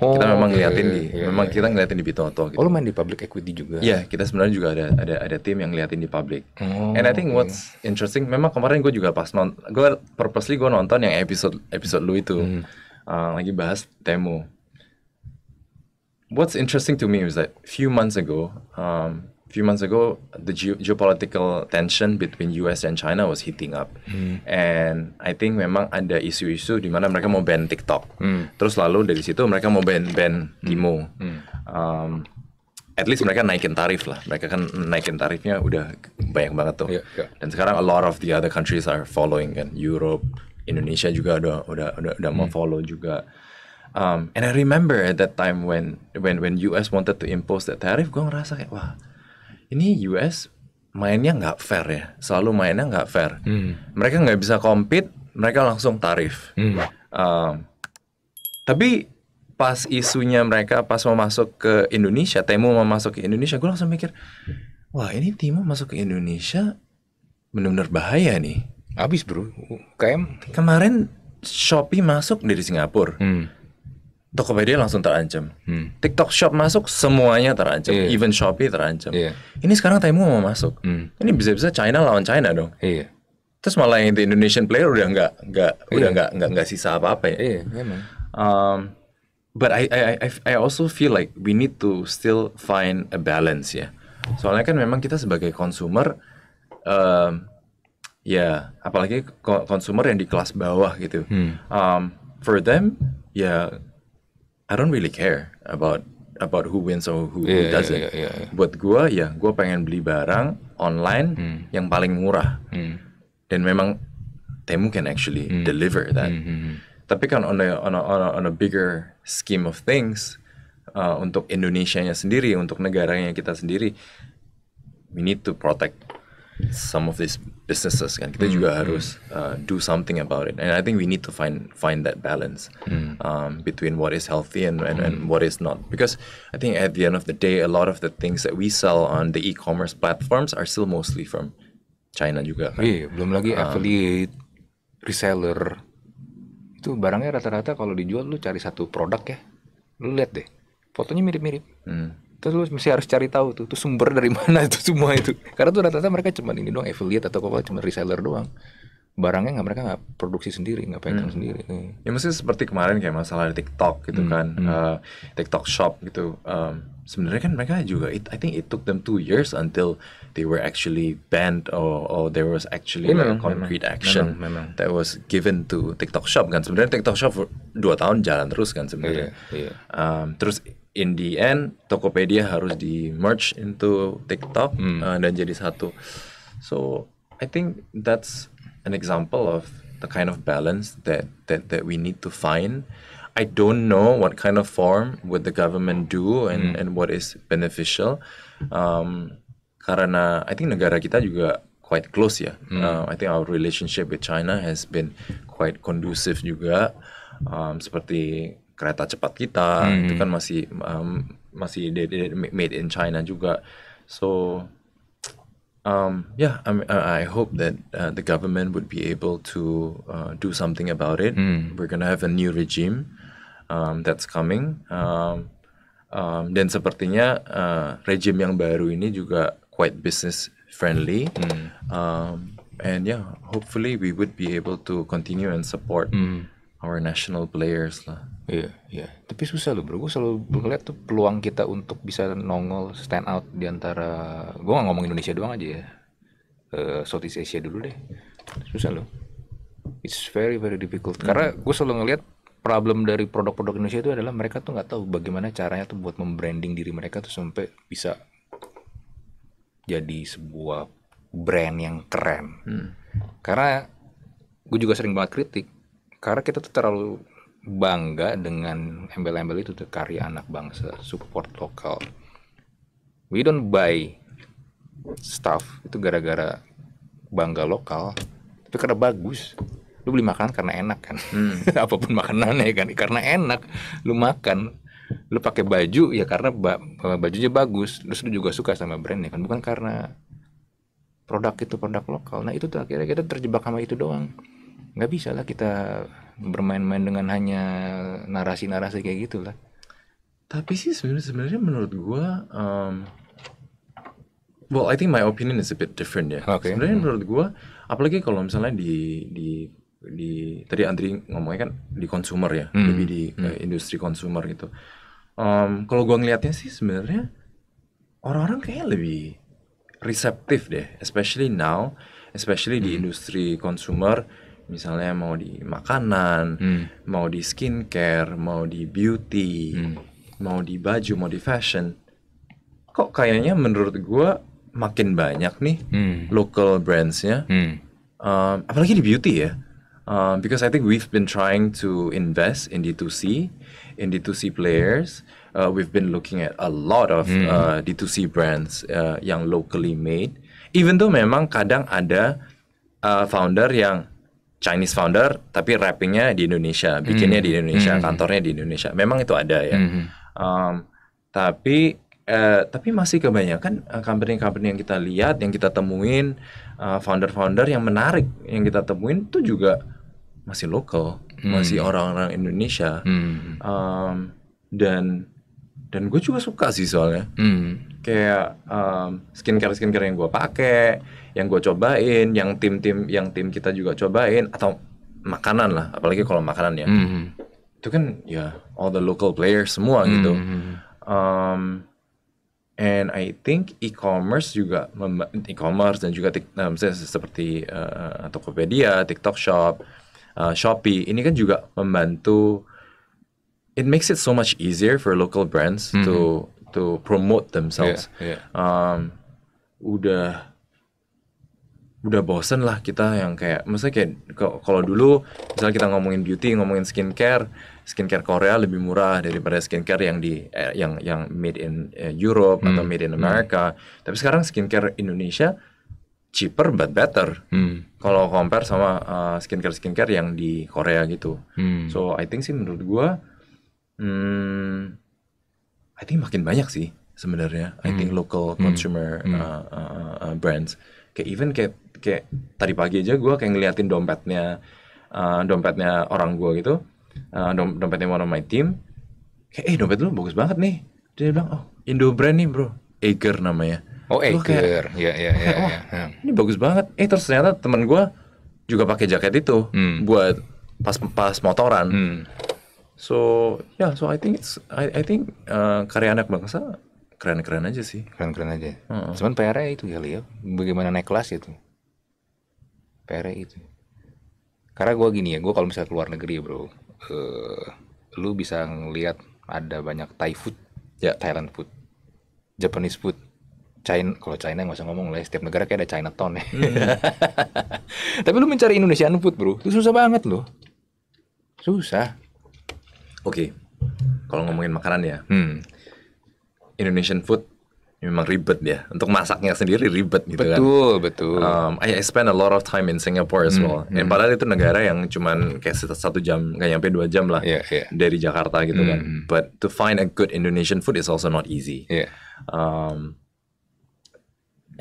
Oh, kita memang okay. ngeliatin di, yeah, memang yeah. kita iya. ngeliatin di Pintoto. Gitu. Oh, lu main di public equity juga? Iya, yeah, kita sebenarnya juga ada ada ada tim yang ngeliatin di public. Oh, And I think okay. what's interesting, memang kemarin gue juga pas nonton, gue purposely gue nonton yang episode episode lu itu hmm. uh, lagi bahas Temu what's interesting to me is that a few months ago, um, few months ago, the ge- geopolitical tension between US and China was heating up. Mm. And I think memang ada isu-isu di mana mereka mau ban TikTok. Mm. Terus lalu dari situ mereka mau ban ban Timo. Mm. Hmm. Um, at least mereka naikin tarif lah. Mereka kan naikin tarifnya udah banyak banget tuh. Yeah, yeah. Dan sekarang a lot of the other countries are following kan. Europe, Indonesia juga udah udah udah, udah mm. mau hmm. follow juga. Um, and I remember at that time when when when US wanted to impose that tariff, gue ngerasa kayak wah ini US mainnya nggak fair ya, selalu mainnya nggak fair. Hmm. Mereka nggak bisa compete, mereka langsung tarif. Hmm. Um, tapi pas isunya mereka pas mau masuk ke Indonesia, Temu mau masuk ke Indonesia, gue langsung mikir, wah ini Temu masuk ke Indonesia benar-benar bahaya nih. Abis bro, UKM. Kemarin Shopee masuk dari Singapura. Hmm. Tokopedia langsung terancam. Hmm. TikTok Shop masuk semuanya terancam, yeah. even Shopee terancam. Yeah. Ini sekarang Temu mau masuk. Hmm. Ini bisa-bisa China lawan China dong. Yeah. Terus malah yang the Indonesian player udah nggak nggak yeah. udah nggak nggak nggak sisa apa-apa ya. yeah, iya, yeah, um, but I, I I I also feel like we need to still find a balance ya. Soalnya kan memang kita sebagai consumer um, ya apalagi konsumer yang di kelas bawah gitu. Hmm. Um, for them ya I don't really care about about who wins or who, yeah, who doesn't. Yeah, yeah, yeah. Buat gue, ya, gue pengen beli barang online hmm. yang paling murah. Hmm. Dan memang Temu can actually hmm. deliver that. Hmm, hmm, hmm, Tapi kan on a, on a on a on a bigger scheme of things uh, untuk Indonesia-nya sendiri, untuk negaranya kita sendiri, we need to protect some of these businesses kan kita mm. juga hmm, hmm. harus uh, do something about it and I think we need to find find that balance mm. um, between what is healthy and, and, mm. and hmm. what is not because I think at the end of the day a lot of the things that we sell on the e-commerce platforms are still mostly from China juga kan yeah, belum lagi um, affiliate reseller itu barangnya rata-rata kalau dijual lu cari satu produk ya lu lihat deh fotonya mirip-mirip hmm terus lu mesti harus cari tahu tuh, tuh sumber dari mana itu semua itu karena tuh rata-rata mereka cuma ini doang affiliate atau apa cuma reseller doang barangnya nggak mereka nggak produksi sendiri nggak pegang hmm. sendiri ya mesti seperti kemarin kayak masalah di TikTok gitu hmm. kan hmm. Uh, TikTok shop gitu um, sebenarnya kan mereka juga it, I think it took them two years until they were actually banned or, or there was actually yeah, ya, memang, a concrete memang, action memang, memang. that was given to TikTok shop kan sebenarnya TikTok shop dua tahun jalan terus kan sebenarnya yeah, yeah. Um, terus in the end Tokopedia harus di merge into TikTok hmm. uh, dan jadi satu. So I think that's an example of the kind of balance that that that we need to find. I don't know what kind of form would the government do and hmm. and what is beneficial. Um, karena I think negara kita juga quite close ya. Mm. Uh, I think our relationship with China has been quite conducive juga. Um, seperti kereta cepat kita hmm. itu kan masih um, masih made in China juga so um, yeah I, I hope that uh, the government would be able to uh, do something about it mm. we're gonna have a new regime um, that's coming um, um, dan sepertinya uh, rejim yang baru ini juga quite business friendly mm. um, and yeah hopefully we would be able to continue and support mm. our national players lah Iya, iya. Tapi susah loh bro. Gue selalu ngeliat tuh peluang kita untuk bisa nongol stand out di antara. Gue gak ngomong Indonesia doang aja ya. Uh, Southeast Asia dulu deh. Susah loh. It's very very difficult. Mm. Karena gue selalu ngeliat problem dari produk-produk Indonesia itu adalah mereka tuh nggak tahu bagaimana caranya tuh buat membranding diri mereka tuh sampai bisa jadi sebuah brand yang keren. Mm. Karena gue juga sering banget kritik karena kita tuh terlalu bangga dengan embel-embel itu tuh karya anak bangsa support lokal we don't buy stuff itu gara-gara bangga lokal tapi karena bagus lu beli makanan karena enak kan hmm. [laughs] apapun makanannya kan karena enak lu makan lu pakai baju ya karena ba bajunya bagus terus lu juga suka sama brandnya kan bukan karena produk itu produk lokal nah itu tuh akhirnya kita terjebak sama itu doang nggak bisa lah kita bermain-main dengan hanya narasi-narasi kayak gitulah tapi sih sebenarnya sebenarnya menurut gue um, well I think my opinion is a bit different ya okay. sebenarnya hmm. menurut gue apalagi kalau misalnya di di di tadi Andri ngomongnya kan di consumer ya hmm. lebih di hmm. uh, industri consumer gitu um, kalau gue ngelihatnya sih sebenarnya orang-orang kayaknya lebih reseptif deh especially now especially hmm. di industri consumer misalnya mau di makanan, hmm. mau di skincare, mau di beauty, hmm. mau di baju, mau di fashion. Kok kayaknya menurut gue makin banyak nih hmm. local brandsnya, hmm. um, apalagi di beauty ya. Um, because I think we've been trying to invest in D2C, in D2C players. Uh, we've been looking at a lot of hmm. uh, D2C brands uh, yang locally made. Even though memang kadang ada uh, founder yang Chinese founder tapi wrappingnya di Indonesia, bikinnya mm. di Indonesia, mm. kantornya di Indonesia. Memang itu ada ya. Mm. Um, tapi Uh, tapi masih kebanyakan eh, company-company yang kita lihat, yang kita temuin, founder eh, founder-founder yang menarik yang kita temuin itu juga masih lokal, mm. masih hmm. orang-orang Indonesia, Mm. um, dan dan gue juga suka sih soalnya hmm. kayak um, skincare skincare yang gue pakai yang gue cobain yang tim tim yang tim kita juga cobain atau makanan lah apalagi kalau makanan ya hmm. itu kan ya all the local players semua hmm. gitu um, and I think e-commerce juga e-commerce dan juga um, seperti uh, Tokopedia, TikTok Shop, uh, Shopee ini kan juga membantu it makes it so much easier for local brands mm-hmm. to to promote themselves. Yeah, yeah. Um, udah udah bosen lah kita yang kayak maksudnya kayak kalau dulu misalnya kita ngomongin beauty ngomongin skincare skincare Korea lebih murah daripada skincare yang di eh, yang yang made in eh, Europe hmm. atau made in mm. America hmm. tapi sekarang skincare Indonesia cheaper but better hmm. kalau compare sama uh, eh, skincare skincare yang di Korea gitu hmm. so I think sih menurut gua Hmm, I think makin banyak sih sebenarnya. Hmm. I think hmm. local hmm. consumer hmm. uh, uh, uh, brands kayak even kayak kayak tadi pagi aja gue kayak ngeliatin dompetnya uh, dompetnya orang gue gitu uh, dom dompetnya one of my team kayak eh dompet lu bagus banget nih dia bilang oh Indo brand nih bro Eger namanya oh Eger ya ya ya, oh, ya ya ini bagus banget eh terus ternyata teman gue juga pakai jaket itu hmm. buat pas pas motoran hmm So ya, yeah, so I think it's I, I think uh, karya anak bangsa keren-keren aja sih. Keren-keren aja. -uh. Cuman pr ya itu kali ya, bagaimana naik kelas ya itu. pr ya itu. Karena gue gini ya, gue kalau misalnya keluar negeri bro, uh, lu bisa ngelihat ada banyak Thai food, ya. Yeah. Thailand food, Japanese food, China kalau China nggak usah ngomong lah setiap negara kayak ada Chinatown ya. Mm. [laughs] Tapi lu mencari Indonesian food bro, itu susah banget loh. Susah. Oke, okay. kalau ngomongin makanan ya, hmm. Indonesian food memang ribet ya. Untuk masaknya sendiri ribet gitu betul, kan. Betul, betul. Um, I, spend a lot of time in Singapore as hmm, well. Hmm, hmm. padahal itu negara yang cuma kayak satu jam, nggak nyampe dua jam lah yeah, yeah. dari Jakarta gitu hmm. kan. Hmm. But to find a good Indonesian food is also not easy. Yeah. Um,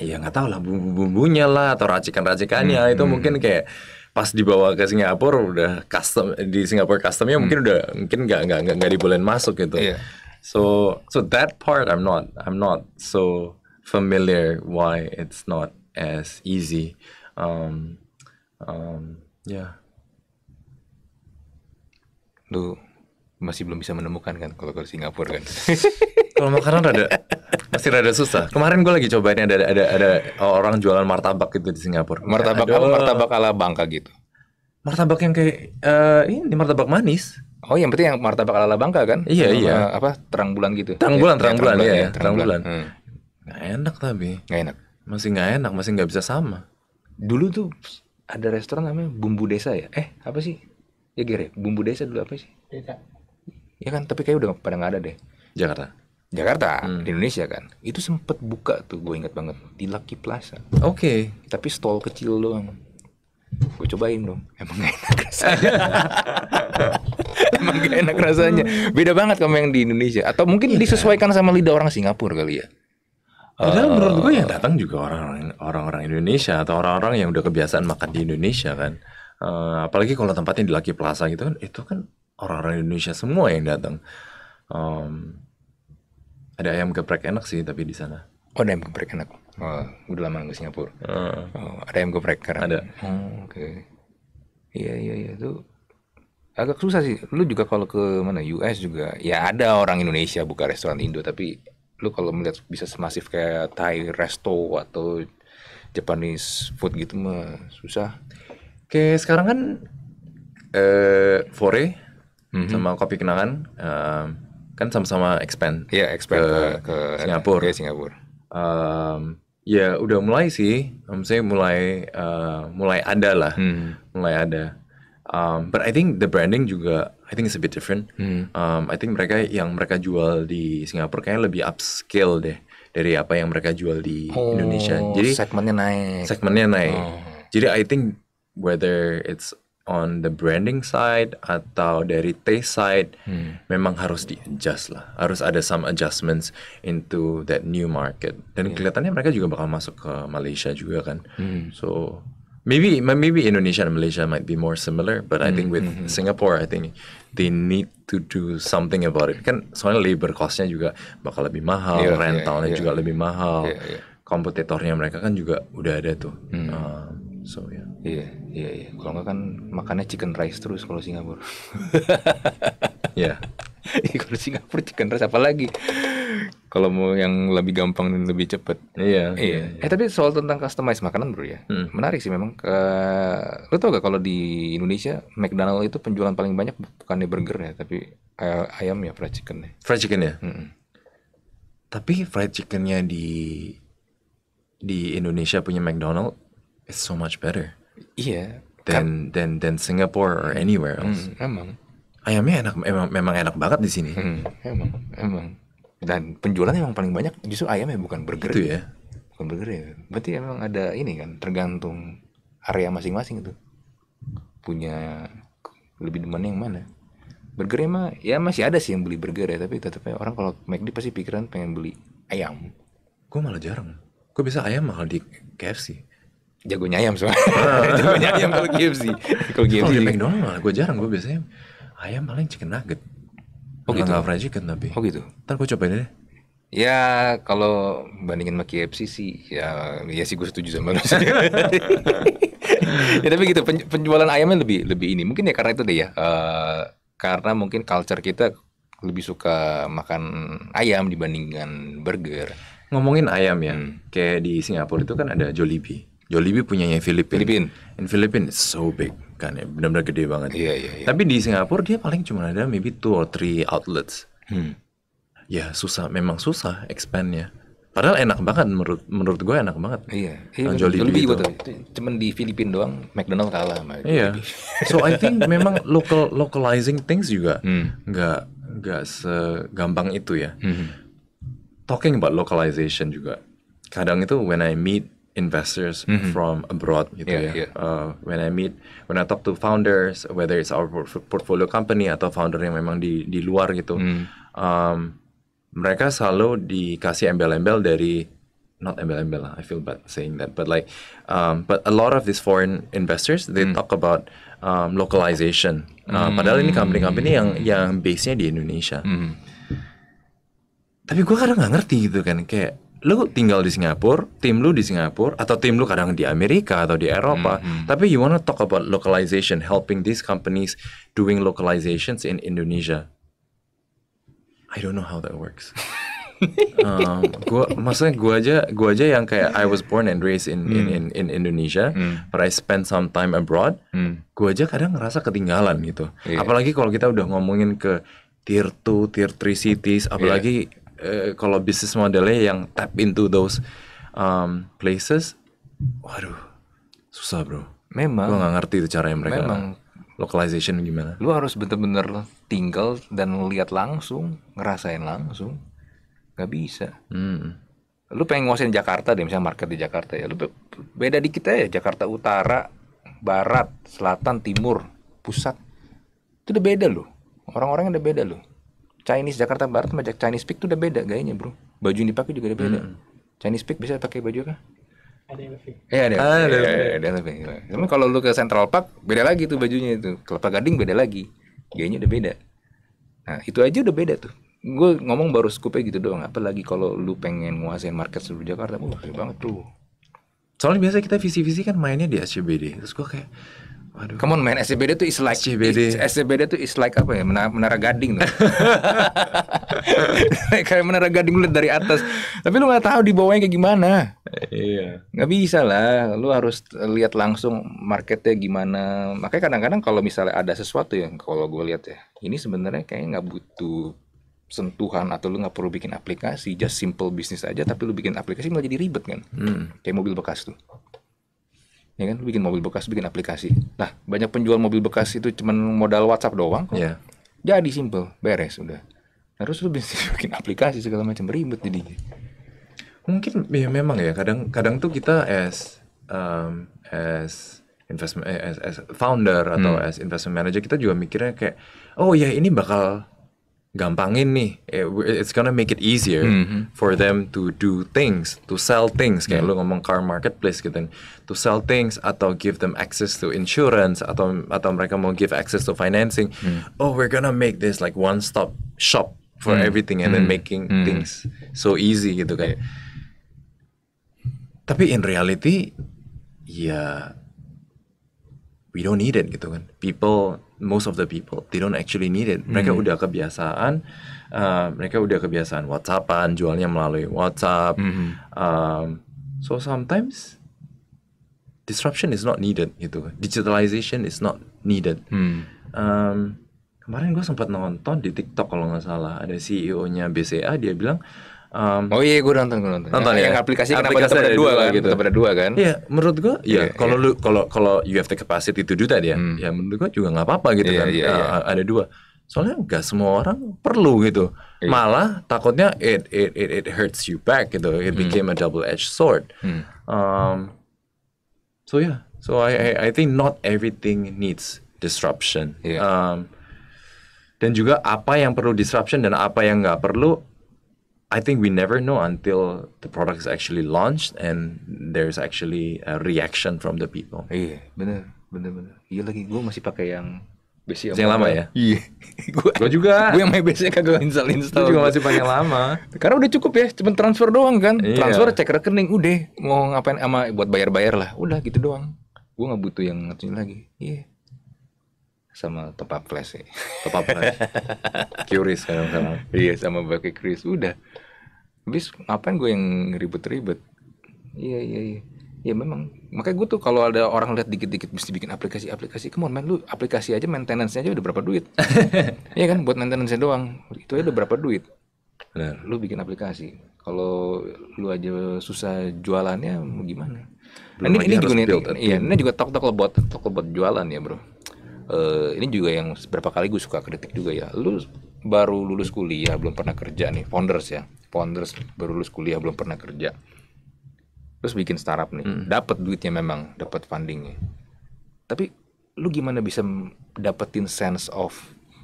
ya nggak tahu lah bumbu-bumbunya lah atau racikan-racikannya hmm, itu hmm. mungkin kayak pas dibawa ke Singapura udah custom di Singapura customnya hmm. mungkin udah mungkin nggak nggak nggak dibolehin masuk gitu. Yeah. So so that part I'm not I'm not so familiar why it's not as easy. Um, um, yeah. Lu masih belum bisa menemukan kan kalau ke Singapura kan. [laughs] kalau makanan rada masih rada susah. Kemarin gue lagi cobain ada ada ada orang jualan martabak gitu di Singapura. Martabak apa? Martabak ala Bangka gitu. Martabak yang kayak uh, ini martabak manis. Oh, yang penting yang martabak ala Bangka kan? Iya, Sama, iya. Apa terang bulan gitu. Terang iya, bulan, iya, terang, bulan, ya, terang, bulan. Enggak enak tapi. Enggak enak. Masih gak enak, masih gak bisa sama. Dulu tuh ada restoran namanya Bumbu Desa ya? Eh, apa sih? Ya Gere, ya? Bumbu Desa dulu apa sih? Desa ya kan tapi kayak udah pada nggak ada deh Jakarta Jakarta hmm. di Indonesia kan itu sempet buka tuh gue ingat banget di Lucky Plaza oke okay. tapi stall kecil doang gue cobain dong emang gak enak rasanya [laughs] emang gak enak rasanya beda banget sama yang di Indonesia atau mungkin iya. disesuaikan sama lidah orang Singapura kali ya Padahal uh, menurut gue yang datang juga orang-orang orang-orang Indonesia atau orang-orang yang udah kebiasaan makan di Indonesia kan. Uh, apalagi kalau tempatnya di Lucky Plaza gitu kan, itu kan orang-orang Indonesia semua yang datang. Um, ada ayam geprek enak sih tapi di sana. Oh, ada ayam geprek enak. Oh, udah lama ke Singapura. Uh. Oh, ada ayam geprek karena. Ada. Oh, oke. Okay. Iya, iya, iya itu agak susah sih. Lu juga kalau ke mana US juga ya ada orang Indonesia buka restoran Indo tapi lu kalau melihat bisa semasif kayak Thai resto atau Japanese food gitu mah susah. Kayak sekarang kan eh uh, fore mm-hmm. sama kopi kenangan uh, ehm, kan sama-sama expand yeah, expand ke, ke, Singapura ke Singapura um, ya udah mulai sih maksudnya mulai uh, mulai ada lah mm mulai ada um, but I think the branding juga I think it's a bit different mm um, I think mereka yang mereka jual di Singapura kayaknya lebih upscale deh dari apa yang mereka jual di oh, Indonesia jadi segmennya naik segmennya naik oh. jadi I think whether it's on the branding side atau dari taste side hmm. memang harus di adjust lah harus ada some adjustments into that new market dan yeah. kelihatannya mereka juga bakal masuk ke Malaysia juga kan hmm. so maybe maybe Indonesia and Malaysia might be more similar but I hmm, think with hmm, -hmm. Singapore I think they need to do something about it kan soalnya labor costnya juga bakal lebih mahal yeah, rentalnya yeah, yeah. juga lebih mahal yeah, yeah. kompetitornya mereka kan juga udah ada tuh hmm. uh, so ya yeah. Iya, iya, iya. Kalau nggak kan makannya chicken rice terus kalau Singapura. [laughs] Iya. Yeah. kalau Singapura chicken rice apa lagi? Kalau mau yang lebih gampang dan lebih cepat. Iya, iya, iya. Iya. Eh tapi soal tentang customize makanan bro ya, hmm. menarik sih memang. Ke... Eh, Lo tau gak kalau di Indonesia McDonald itu penjualan paling banyak bukannya burger ya, tapi eh, ayam ya fried chicken ya. Fried chicken ya. Hmm. Tapi fried chickennya di di Indonesia punya McDonald, it's so much better. Iya. Than, than, than Singapore or anywhere hmm, else. Hmm, emang. Ayamnya enak, emang, memang enak banget di sini. Hmm, emang, emang. Dan penjualan yang paling banyak justru ayamnya bukan burger. Itu ya. Bukan burger ya. Berarti emang ada ini kan, tergantung area masing-masing itu. Punya lebih demen yang mana burger mah ya masih ada sih yang beli burger ya tapi tetapnya orang kalau McD pasti pikiran pengen beli ayam gue malah jarang gue bisa ayam mahal di KFC jago nyayam soalnya [laughs] jago nyayam kalau KFC kalau KFC kalau McDonald malah gue jarang gue biasanya ayam paling chicken nugget oh gitu nggak fried chicken tapi oh gitu ntar gue cobain deh Ya kalau bandingin sama KFC sih ya ya sih gue setuju sama lu sih. [laughs] ya tapi gitu penjualan ayamnya lebih lebih ini mungkin ya karena itu deh ya uh, karena mungkin culture kita lebih suka makan ayam dibandingkan burger. Ngomongin ayam ya, hmm. kayak di Singapura itu kan ada Jollibee. Jollibee punyanya Filipin. Filipin. In Filipin is so big kan ya, benar-benar gede banget. Iya, yeah, iya, yeah, yeah. Tapi di Singapura dia paling cuma ada maybe two or three outlets. Hmm. Ya susah, memang susah expandnya. Padahal enak banget menurut menurut gue enak banget. Iya. iya Jollibee, Jollibee itu. Betul. Cuman di Filipina doang McDonald kalah sama. Iya. So I think memang local localizing things juga hmm. nggak nggak segampang itu ya. Hmm. Talking about localization juga. Kadang itu when I meet investors mm -hmm. from abroad gitu yeah, ya. Yeah. Uh, when I meet, when I talk to founders, whether it's our portfolio company atau founder yang memang di di luar gitu, mm. um, mereka selalu dikasih embel-embel dari not embel-embel lah, I feel bad saying that, but like, um, but a lot of these foreign investors they mm. talk about um, localization. Uh, mm. Padahal ini company-company yang yang base-nya di Indonesia. Mm. Tapi gue kadang nggak ngerti gitu kan, kayak lu tinggal di Singapura, tim lu di Singapura atau tim lu kadang di Amerika atau di Eropa, mm -hmm. tapi you wanna talk about localization, helping these companies doing localizations in Indonesia. I don't know how that works. [laughs] um, gua maksudnya gua aja gua aja yang kayak I was born and raised in mm. in, hmm. in in Indonesia, mm. but I spent some time abroad. Mm. Gua aja kadang ngerasa ketinggalan gitu. Yeah. Apalagi kalau kita udah ngomongin ke tier 2, tier 3 cities, iya. apalagi yeah Eh, kalau bisnis modelnya yang tap into those um, places, waduh susah bro. Memang. Gue nggak ngerti itu caranya mereka. Memang. Localization gimana? Lu harus bener-bener tinggal dan lihat langsung, ngerasain langsung. Gak bisa. Hmm. Lu pengen nguasain Jakarta deh, misalnya market di Jakarta ya. Lu beda dikit aja Jakarta Utara, Barat, Selatan, Timur, Pusat. Itu udah beda loh. orang orangnya udah beda loh Chinese Jakarta Barat sama Chinese Peak tuh udah beda gayanya bro baju yang dipakai juga udah beda hmm. Chinese Peak bisa pakai baju kah ada yang lebih. Eh, ah, iya, iya, iya ada. Ada ada lebih. Tapi kalau lu ke Central Park beda lagi tuh bajunya itu. Kelapa Gading beda lagi. Gayanya udah beda. Nah, itu aja udah beda tuh. Gue ngomong baru scoopnya gitu doang. Apalagi kalau lu pengen nguasain market seluruh Jakarta, wah oh, banget tuh. Soalnya biasa kita visi-visi kan mainnya di SCBD. Terus gue kayak Aduh. Come on man, SCBD tuh is like SCBD. SCBD tuh is like apa ya? Menara, menara gading loh. [laughs] [laughs] kayak menara gading lu dari atas. Tapi lu nggak tahu di bawahnya kayak gimana. Iya. Nggak bisa lah. Lu harus lihat langsung marketnya gimana. Makanya kadang-kadang kalau misalnya ada sesuatu yang kalau gue lihat ya, ini sebenarnya kayaknya nggak butuh sentuhan atau lu nggak perlu bikin aplikasi, just simple bisnis aja. Tapi lu bikin aplikasi malah jadi ribet kan. Hmm. Kayak mobil bekas tuh ya kan bikin mobil bekas bikin aplikasi nah banyak penjual mobil bekas itu cuman modal WhatsApp doang kok. Iya. Yeah. jadi simple beres udah harus nah, lu [laughs] bikin aplikasi segala macam ribet jadi mungkin ya memang ya kadang kadang tuh kita as um, as investment eh, as, as founder atau hmm. as investment manager kita juga mikirnya kayak oh ya ini bakal gampangin nih it's gonna make it easier mm -hmm. for them to do things to sell things kayak lu ngomong car marketplace gitu kan to sell things atau give them access to insurance atau atau mereka mau give access to financing mm. oh we're gonna make this like one stop shop for mm. everything and mm. then making mm. things so easy gitu kayak yeah. tapi in reality ya we don't need it gitu kan. People, most of the people, they don't actually need it. Mereka hmm. udah kebiasaan, uh, mereka udah kebiasaan WhatsAppan, jualnya melalui WhatsApp. -hmm. um, so sometimes disruption is not needed gitu. Kan. Digitalization is not needed. Hmm. Um, kemarin gue sempat nonton di TikTok kalau nggak salah ada CEO-nya BCA dia bilang Um, oh iya, gue nonton, gue nonton. Nonton ya. Yang aplikasi, aplikasi kenapa tetap ada dua lah kan? Gitu. Tetap ada dua kan? Iya, menurut gue, ya, iya, iya. kalau lu kalau kalau you have the capacity to do that ya, hmm. ya menurut gue juga nggak apa-apa gitu yeah, kan. Yeah, iya, iya. yeah. ada dua. Soalnya nggak semua orang perlu gitu. Yeah. Malah takutnya it it it it hurts you back gitu. It hmm. became a double edged sword. Hmm. Um, so yeah, so I, I I think not everything needs disruption. Yeah. Um, dan juga apa yang perlu disruption dan apa yang nggak perlu I think we never know until the product is actually launched and there's actually a reaction from the people. Iya, bener, bener, bener. Iya lagi, gue masih pakai yang besi yang, lama ya. Iya, [laughs] gue juga. Gue yang main besi kagak install install. Gue juga masih pakai lama. Karena udah cukup ya, cuma transfer doang kan. Yeah. Transfer cek rekening, udah. Mau ngapain ama buat bayar-bayar lah, udah gitu doang. Gue nggak butuh yang ngatuin lagi. Iya. Yeah sama top up flash sih. Ya. Top up flash. [laughs] Curious kadang sama. Iya sama pakai Chris udah bis ngapain gue yang ribet-ribet iya iya iya ya memang makanya gue tuh kalau ada orang lihat dikit-dikit mesti bikin aplikasi-aplikasi come on man lu aplikasi aja maintenance-nya aja udah berapa duit [laughs] iya kan buat maintenance-nya doang itu aja udah berapa duit Benar. lu bikin aplikasi kalau lu aja susah jualannya mau gimana nah, ini, ini juga nih iya ini juga talk talk about, talk buat jualan ya bro uh, ini juga yang berapa kali gue suka kritik juga ya lu baru lulus kuliah belum pernah kerja nih founders ya respon terus baru lulus kuliah belum pernah kerja terus bikin startup nih hmm. dapat duitnya memang dapat fundingnya tapi lu gimana bisa dapetin sense of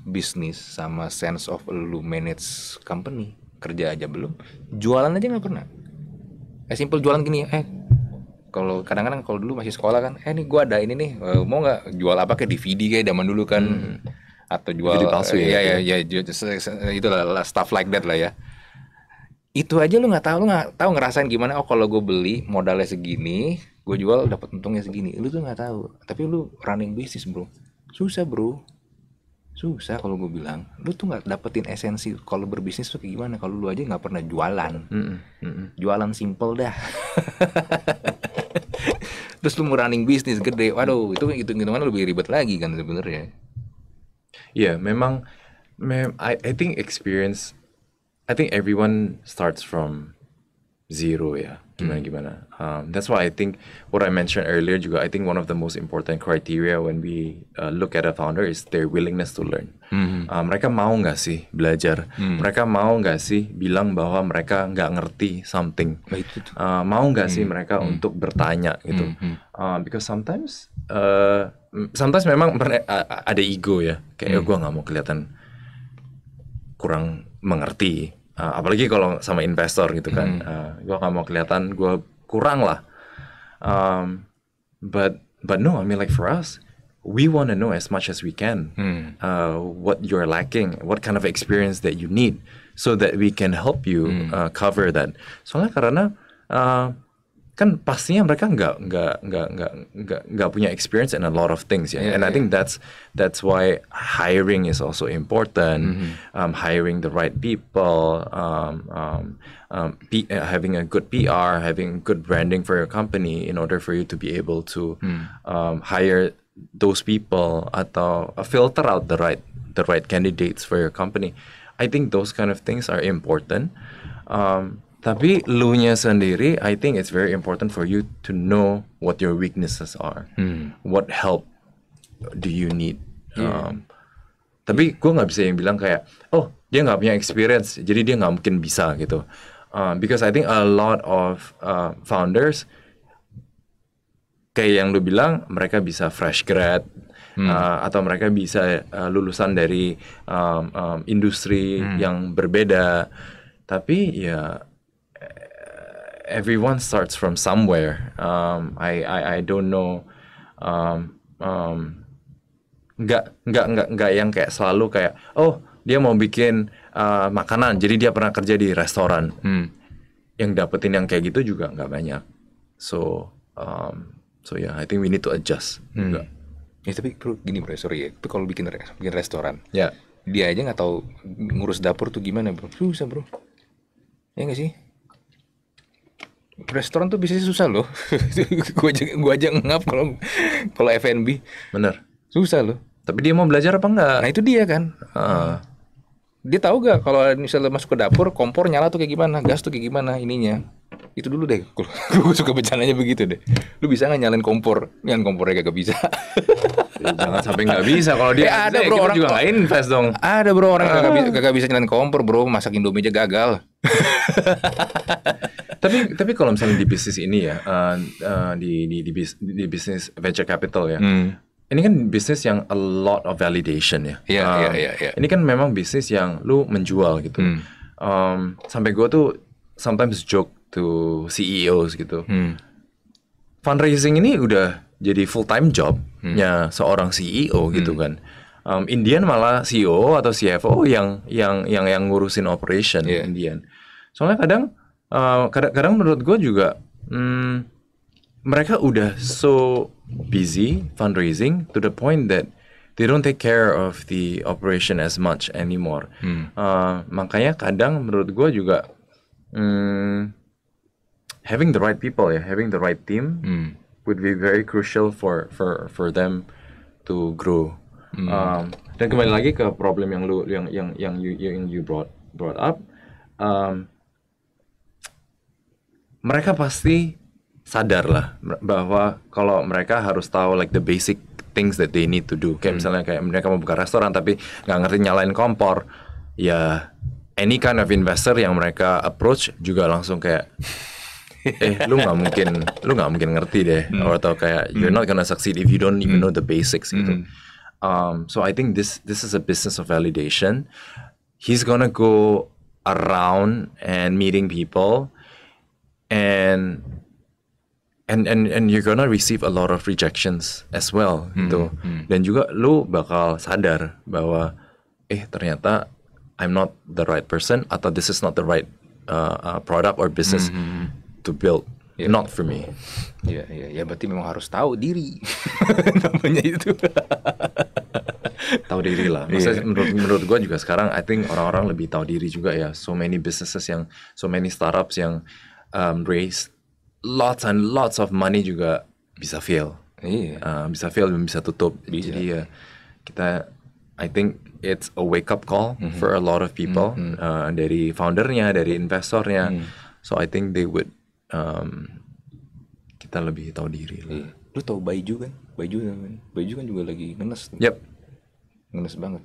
bisnis sama sense of lu manage company kerja aja belum jualan aja nggak pernah eh simple jualan gini eh kalau kadang-kadang kalau dulu masih sekolah kan eh ini gua ada ini nih eh, mau nggak jual apa kayak DVD kayak zaman dulu kan hmm. atau jual palsu ya, ya, ya, ya, ya, ya, itu lah stuff like that lah ya, itu aja lu nggak tahu lu nggak tahu ngerasain gimana oh kalau gue beli modalnya segini gue jual dapat untungnya segini lu tuh nggak tahu tapi lu running bisnis bro susah bro susah kalau gue bilang lu tuh nggak dapetin esensi kalau berbisnis tuh kayak gimana kalau lu aja nggak pernah jualan mm -mm, jualan simple dah [laughs] terus lu mau running bisnis gede waduh itu itu hitung hitungan lebih ribet lagi kan sebenarnya ya yeah, memang mem I, I think experience I think everyone starts from zero ya gimana hmm. gimana. Um, that's why I think what I mentioned earlier juga. I think one of the most important criteria when we uh, look at a founder is their willingness to learn. hmm Uh, mereka mau nggak sih belajar? Mm. Mereka mau nggak sih bilang bahwa mereka nggak ngerti something? Nah, uh, mau nggak mm. sih hmm. mereka mm. untuk bertanya gitu? Mm-hmm. Uh, because sometimes, uh, sometimes memang ada ego ya. Kayak eh, mm. gue nggak mau kelihatan kurang mengerti uh, apalagi kalau sama investor gitu kan hmm. uh, ah, gue nggak mau kelihatan gue kurang lah um, but but no I mean like for us we want to know as much as we can hmm. uh, what you're lacking what kind of experience that you need so that we can help you hmm. uh, cover that soalnya karena uh, kan pastinya mereka nggak nggak nggak nggak nggak nggak punya experience in a lot of things ya. Yeah? yeah, and I think that's that's why hiring is also important. Mm -hmm. um, hiring the right people, um, um, um, P, uh, having a good PR, having good branding for your company in order for you to be able to mm. um, hire those people atau uh, filter out the right the right candidates for your company. I think those kind of things are important. Um, Tapi lu-nya sendiri, I think it's very important for you to know what your weaknesses are. Hmm. What help do you need? Yeah. Um, tapi gue nggak bisa yang bilang kayak, oh dia nggak punya experience, jadi dia nggak mungkin bisa gitu. Um, because I think a lot of uh, founders, kayak yang lu bilang, mereka bisa fresh grad, hmm. uh, atau mereka bisa uh, lulusan dari um, um, industri hmm. yang berbeda tapi ya everyone starts from somewhere. Um, I, I I don't know. Um, um, nggak nggak nggak nggak yang kayak selalu kayak oh dia mau bikin uh, makanan jadi dia pernah kerja di restoran hmm. yang dapetin yang kayak gitu juga nggak banyak so um, so yeah I think we need to adjust hmm. ya tapi bro gini bro sorry ya tapi kalau bikin bikin restoran ya yeah. dia aja nggak tahu ngurus dapur tuh gimana bro susah bro ya nggak sih restoran tuh bisnisnya susah loh. [laughs] gua aja gua aja ngap kalau kalau F&B. Bener. Susah loh. Tapi dia mau belajar apa enggak? Nah itu dia kan. Uh. Dia tahu gak kalau misalnya masuk ke dapur kompor nyala tuh kayak gimana, gas tuh kayak gimana ininya. Itu dulu deh. [laughs] Gue suka bencananya begitu deh. Lu bisa nggak nyalain kompor? Nyalain kompornya gak bisa. Ya, jangan sampai nggak bisa kalau dia eh, ada bro orang juga nggak invest dong. Ada bro orang kagak ah. bisa, kagak bisa nyalain kompor bro, masak Indomie aja gagal. [laughs] tapi tapi kalau misalnya di bisnis ini ya uh, uh, di di di, bis, di bisnis venture capital ya. Hmm. Ini kan bisnis yang a lot of validation ya. Iya iya um, iya, iya. Ini kan memang bisnis yang lu menjual gitu. Hmm. Um, sampai gue tuh sometimes joke to CEOs gitu. Hmm. Fundraising ini udah jadi full time jobnya hmm. seorang CEO gitu hmm. kan um, Indian malah CEO atau CFO yang yang yang yang ngurusin operation yeah. Indian. Soalnya kadang Eh, kadang kadang uh, menurut gue juga hmm, mereka udah so busy fundraising to the point that they don't take care of the operation as much anymore. Hmm. Uh, makanya kadang menurut gue juga hmm, having the right people ya, having the right team hmm. would be very crucial for for for them to grow. Hmm. Um, dan kembali lagi ke problem yang lu yang yang yang you yang you brought brought up. Um, mereka pasti sadar lah bahwa kalau mereka harus tahu like the basic things that they need to do. Kayak hmm. misalnya kayak mereka mau buka restoran tapi nggak ngerti nyalain kompor, ya any kind of investor yang mereka approach juga langsung kayak [laughs] eh lu nggak mungkin lu nggak mungkin ngerti deh hmm. atau kayak you're hmm. not gonna succeed if you don't even hmm. know the basics gitu. hmm. gitu. Um, so I think this this is a business of validation. He's gonna go around and meeting people and and and and you're gonna receive a lot of rejections as well hmm, gitu hmm. dan juga lu bakal sadar bahwa eh ternyata I'm not the right person atau this is not the right uh, uh, product or business hmm, hmm, hmm. to build yeah. not for me ya yeah, ya yeah, ya berarti memang harus tahu diri [laughs] namanya itu tahu diri lah. yeah. Iya. menurut menurut gue juga sekarang I think orang-orang lebih tahu diri juga ya. So many businesses yang so many startups yang um, raise lots and lots of money juga bisa fail. Iya. Uh, bisa fail dan bisa tutup. Bisa. Jadi uh, kita I think it's a wake up call mm -hmm. for a lot of people mm -hmm. uh, dari foundernya, dari investornya. Mm. So I think they would um, kita lebih tahu diri lah. Iya. Lu tahu Baiju kan? Baiju kan? Baiju kan juga lagi ngenes. Tuh. Yep. Ngenes banget.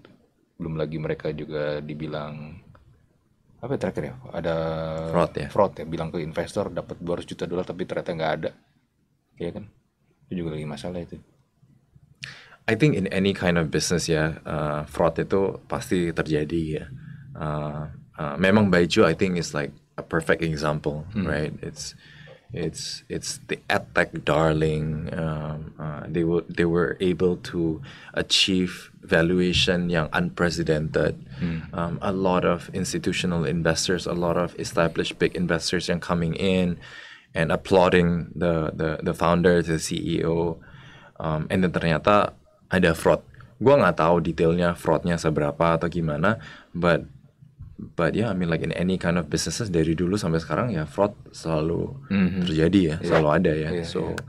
Belum lagi mereka juga dibilang apa ya terakhir ya ada fraud ya fraud ya bilang ke investor dapat 200 juta dolar tapi ternyata nggak ada ya kan itu juga lagi masalah itu I think in any kind of business ya uh, fraud itu pasti terjadi ya uh, uh, memang baju I think is like a perfect example hmm. right it's It's it's the EdTech darling. Um, uh, they were they were able to achieve valuation yang unprecedented. Mm. Um, a lot of institutional investors, a lot of established big investors are coming in and applauding the the the founder, the CEO. Um, and then ternyata ada fraud. Gua nggak tahu detailnya fraudnya seberapa atau gimana, but but yeah, I mean like in any kind of businesses dari dulu sampai sekarang ya fraud selalu mm-hmm. terjadi ya, yeah. selalu ada ya. Yeah, so yeah.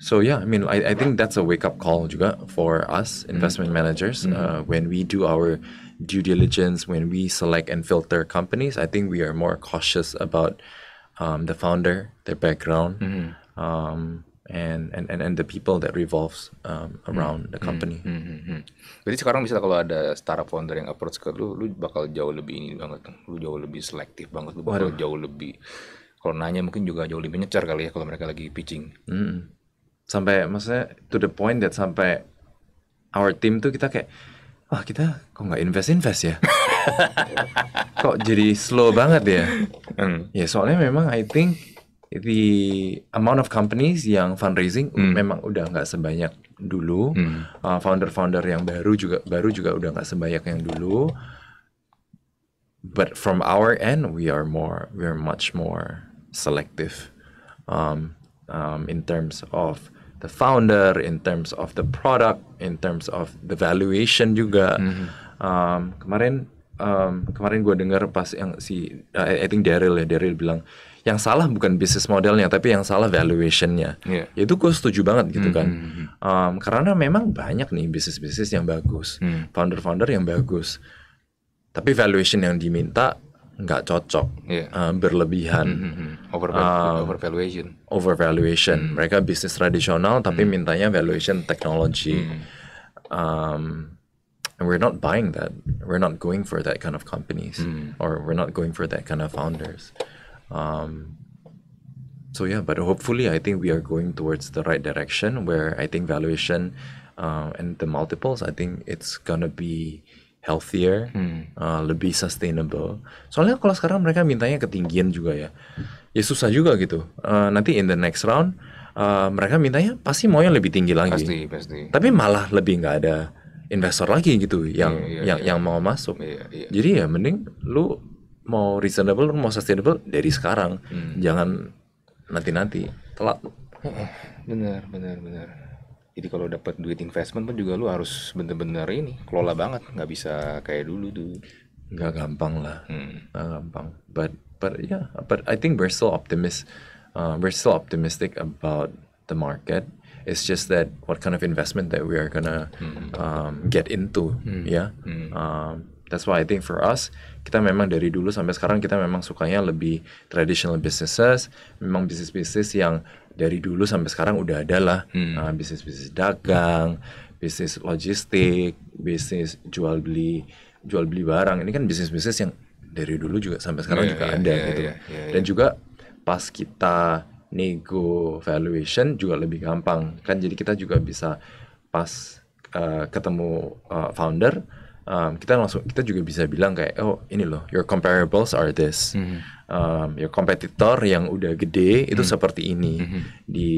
so yeah, I mean I I think that's a wake up call juga for us mm-hmm. investment mm-hmm. managers mm-hmm. Uh, when we do our due diligence, when we select and filter companies, I think we are more cautious about um, the founder, their background. Mm-hmm. Um, and and and, and the people that revolves um, hmm. around hmm. the company. Hmm, hmm, hmm, Jadi sekarang bisa kalau ada startup founder yang approach ke lu, lu bakal jauh lebih ini banget, lu jauh lebih selektif banget, lu bakal jauh lebih kalau nanya mungkin juga jauh lebih nyecar kali ya kalau mereka lagi pitching. Hmm. Sampai maksudnya to the point that sampai our team tuh kita kayak wah oh, kita kok nggak invest invest ya? [laughs] kok jadi slow banget ya? Hmm. Ya soalnya memang I think the amount of companies yang fundraising mm. memang udah nggak sebanyak dulu. Mm. Uh, founder-founder yang baru juga baru juga udah nggak sebanyak yang dulu. But from our end, we are more, we are much more selective um, um, in terms of the founder, in terms of the product, in terms of the valuation juga. Mm-hmm. Um, kemarin um, kemarin gue dengar pas yang si, uh, I think Daryl ya Daryl bilang yang salah bukan bisnis modelnya tapi yang salah valuationnya yeah. itu gue setuju banget gitu mm -hmm. kan um, karena memang banyak nih bisnis bisnis yang bagus mm. founder founder yang bagus tapi valuation yang diminta nggak cocok yeah. Iya. um, berlebihan mm -hmm. overvaluation valuation overvaluation, valuation Mm. mereka bisnis tradisional tapi mm. mintanya valuation teknologi mm. um, we're not buying that we're not going for that kind of companies mm. or we're not going for that kind of founders Um, so yeah, but hopefully, I think we are going towards the right direction where I think valuation uh, and the multiples, I think it's gonna be healthier, hmm. uh, lebih sustainable. Soalnya kalau sekarang mereka mintanya ketinggian juga ya, ya susah juga gitu. Uh, nanti in the next round uh, mereka mintanya pasti mau yang lebih tinggi lagi. Pasti pasti. Tapi malah lebih nggak ada investor lagi gitu yang yeah, yeah, yang yeah. yang mau masuk. Yeah, yeah. Jadi ya mending lu mau reasonable mau sustainable dari sekarang hmm. jangan nanti-nanti telat bener bener bener jadi kalau dapat duit investment pun juga lu harus bener-bener ini kelola banget nggak bisa kayak dulu tuh nggak gampang lah hmm. nggak gampang but but yeah but I think we're still optimist uh, we're still optimistic about the market It's just that what kind of investment that we are gonna -hmm. um, get into, hmm. ya yeah. -hmm. um, That's why I think for us, kita memang dari dulu sampai sekarang kita memang sukanya lebih traditional businesses, memang bisnis-bisnis yang dari dulu sampai sekarang udah ada lah, hmm. uh, bisnis-bisnis dagang, bisnis logistik, bisnis jual beli jual beli barang. Ini kan bisnis-bisnis yang dari dulu juga sampai sekarang yeah, juga yeah, ada yeah, gitu. Yeah, yeah, yeah. Dan juga pas kita nego valuation juga lebih gampang kan jadi kita juga bisa pas uh, ketemu uh, founder um, kita langsung kita juga bisa bilang kayak oh ini loh your comparables are this mm -hmm. um, your competitor yang udah gede itu mm -hmm. seperti ini mm -hmm. di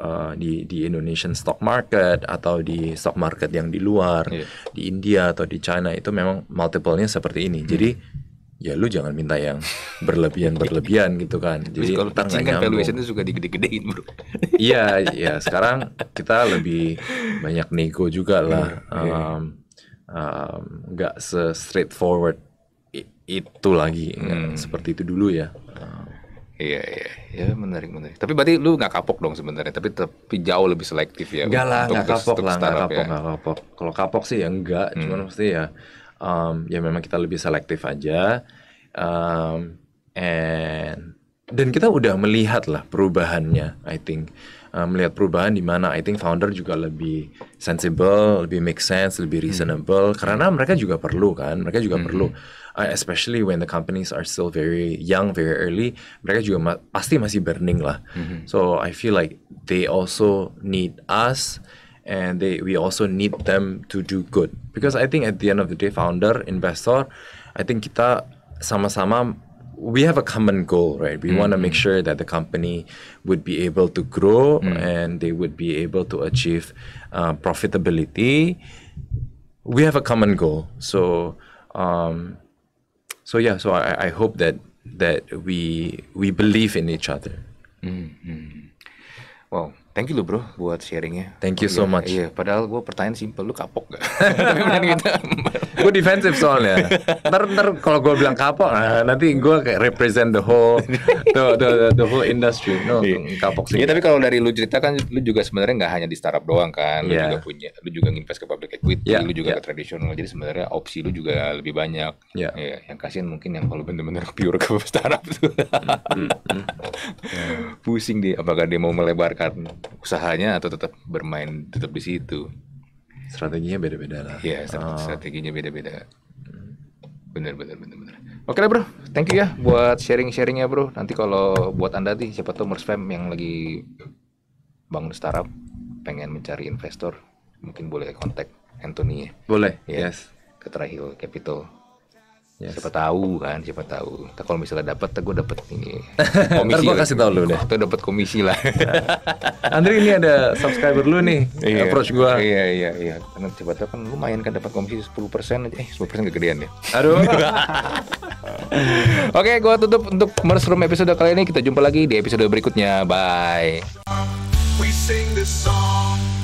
uh, di di Indonesian stock market atau di stock market yang di luar yeah. di India atau di China itu memang multiple nya seperti ini mm -hmm. jadi ya lu jangan minta yang berlebihan berlebihan [laughs] gitu kan jadi kalau ntar kan valuation itu suka digede-gedein bro iya iya sekarang kita lebih banyak nego juga lah yeah, iya. um, nggak um, se straightforward itu lagi hmm. seperti itu dulu ya Iya, Iya iya menarik menarik. Tapi berarti lu nggak kapok dong sebenarnya, tapi tapi jauh lebih selektif ya. Enggak lah, nggak kapok lah, ya. nggak kapok, nggak ya. kapok. Kalau kapok sih ya enggak, hmm. cuman mesti ya, um, ya memang kita lebih selektif aja. Um, and dan kita udah melihat lah perubahannya, I think. Eh, melihat perubahan di mana I think founder juga lebih sensible, lebih make sense, lebih hmm. reasonable hmm. karena mereka juga perlu kan, mereka juga hmm. perlu uh, especially when the companies are still very young, very early, mereka juga ma pasti masih burning lah. Hmm. So I feel like they also need us and they we also need them to do good because I think at the end of the day founder, investor, I think kita sama-sama we have a common goal, right? We mm want to make mm-hmm. sure that the company would be able to grow mm and they would be able to achieve uh, profitability. We have a common goal, so um, so yeah. So I, I hope that that we we believe in each other. Mm-hmm. Well, Thank you lo bro buat sharingnya. Thank you oh, so iya, much. Iya, padahal gue pertanyaan simple, lu kapok gak? [laughs] gitu. [laughs] gue defensif soalnya. Ntar ntar kalau gue bilang kapok, nah, nanti gue kayak represent the whole the, the, the whole industry. No, yeah. kapok sih. Iya, tapi kalau dari lu cerita kan, lu juga sebenarnya nggak hanya di startup doang kan. Lu yeah. juga punya, lu juga nginvest ke public equity, yeah. lu juga yeah. ke tradisional. Jadi sebenarnya opsi lu juga lebih banyak. Iya. Yeah. Yeah. Yang kasihan mungkin yang kalau bener-bener [laughs] pure ke startup tuh. Mm-hmm. Pusing dia apakah dia mau melebarkan usahanya atau tetap bermain tetap di situ strateginya beda-beda lah ya strateginya beda-beda bener bener bener bener oke lah bro thank you ya buat sharing sharingnya bro nanti kalau buat anda nih siapa tuh merspam yang lagi bangun startup pengen mencari investor mungkin boleh kontak Anthony ya boleh ya. yes ke Trahil Capital Yes. Siapa tahu kan, siapa tahu. Tapi kalau misalnya dapat, gue dapat ini. [laughs] Komisi gue kasih tahu lu deh. Tuh dapat komisi lah. nah. [laughs] Andri ini ada subscriber lu nih, iya, approach gue. Iya iya iya. Karena siapa tahu kan lumayan kan dapat komisi 10 persen aja. Eh sepuluh persen kegedean ya. Aduh. [laughs] Oke, gue tutup untuk Mers episode kali ini. Kita jumpa lagi di episode berikutnya. Bye. We sing this song.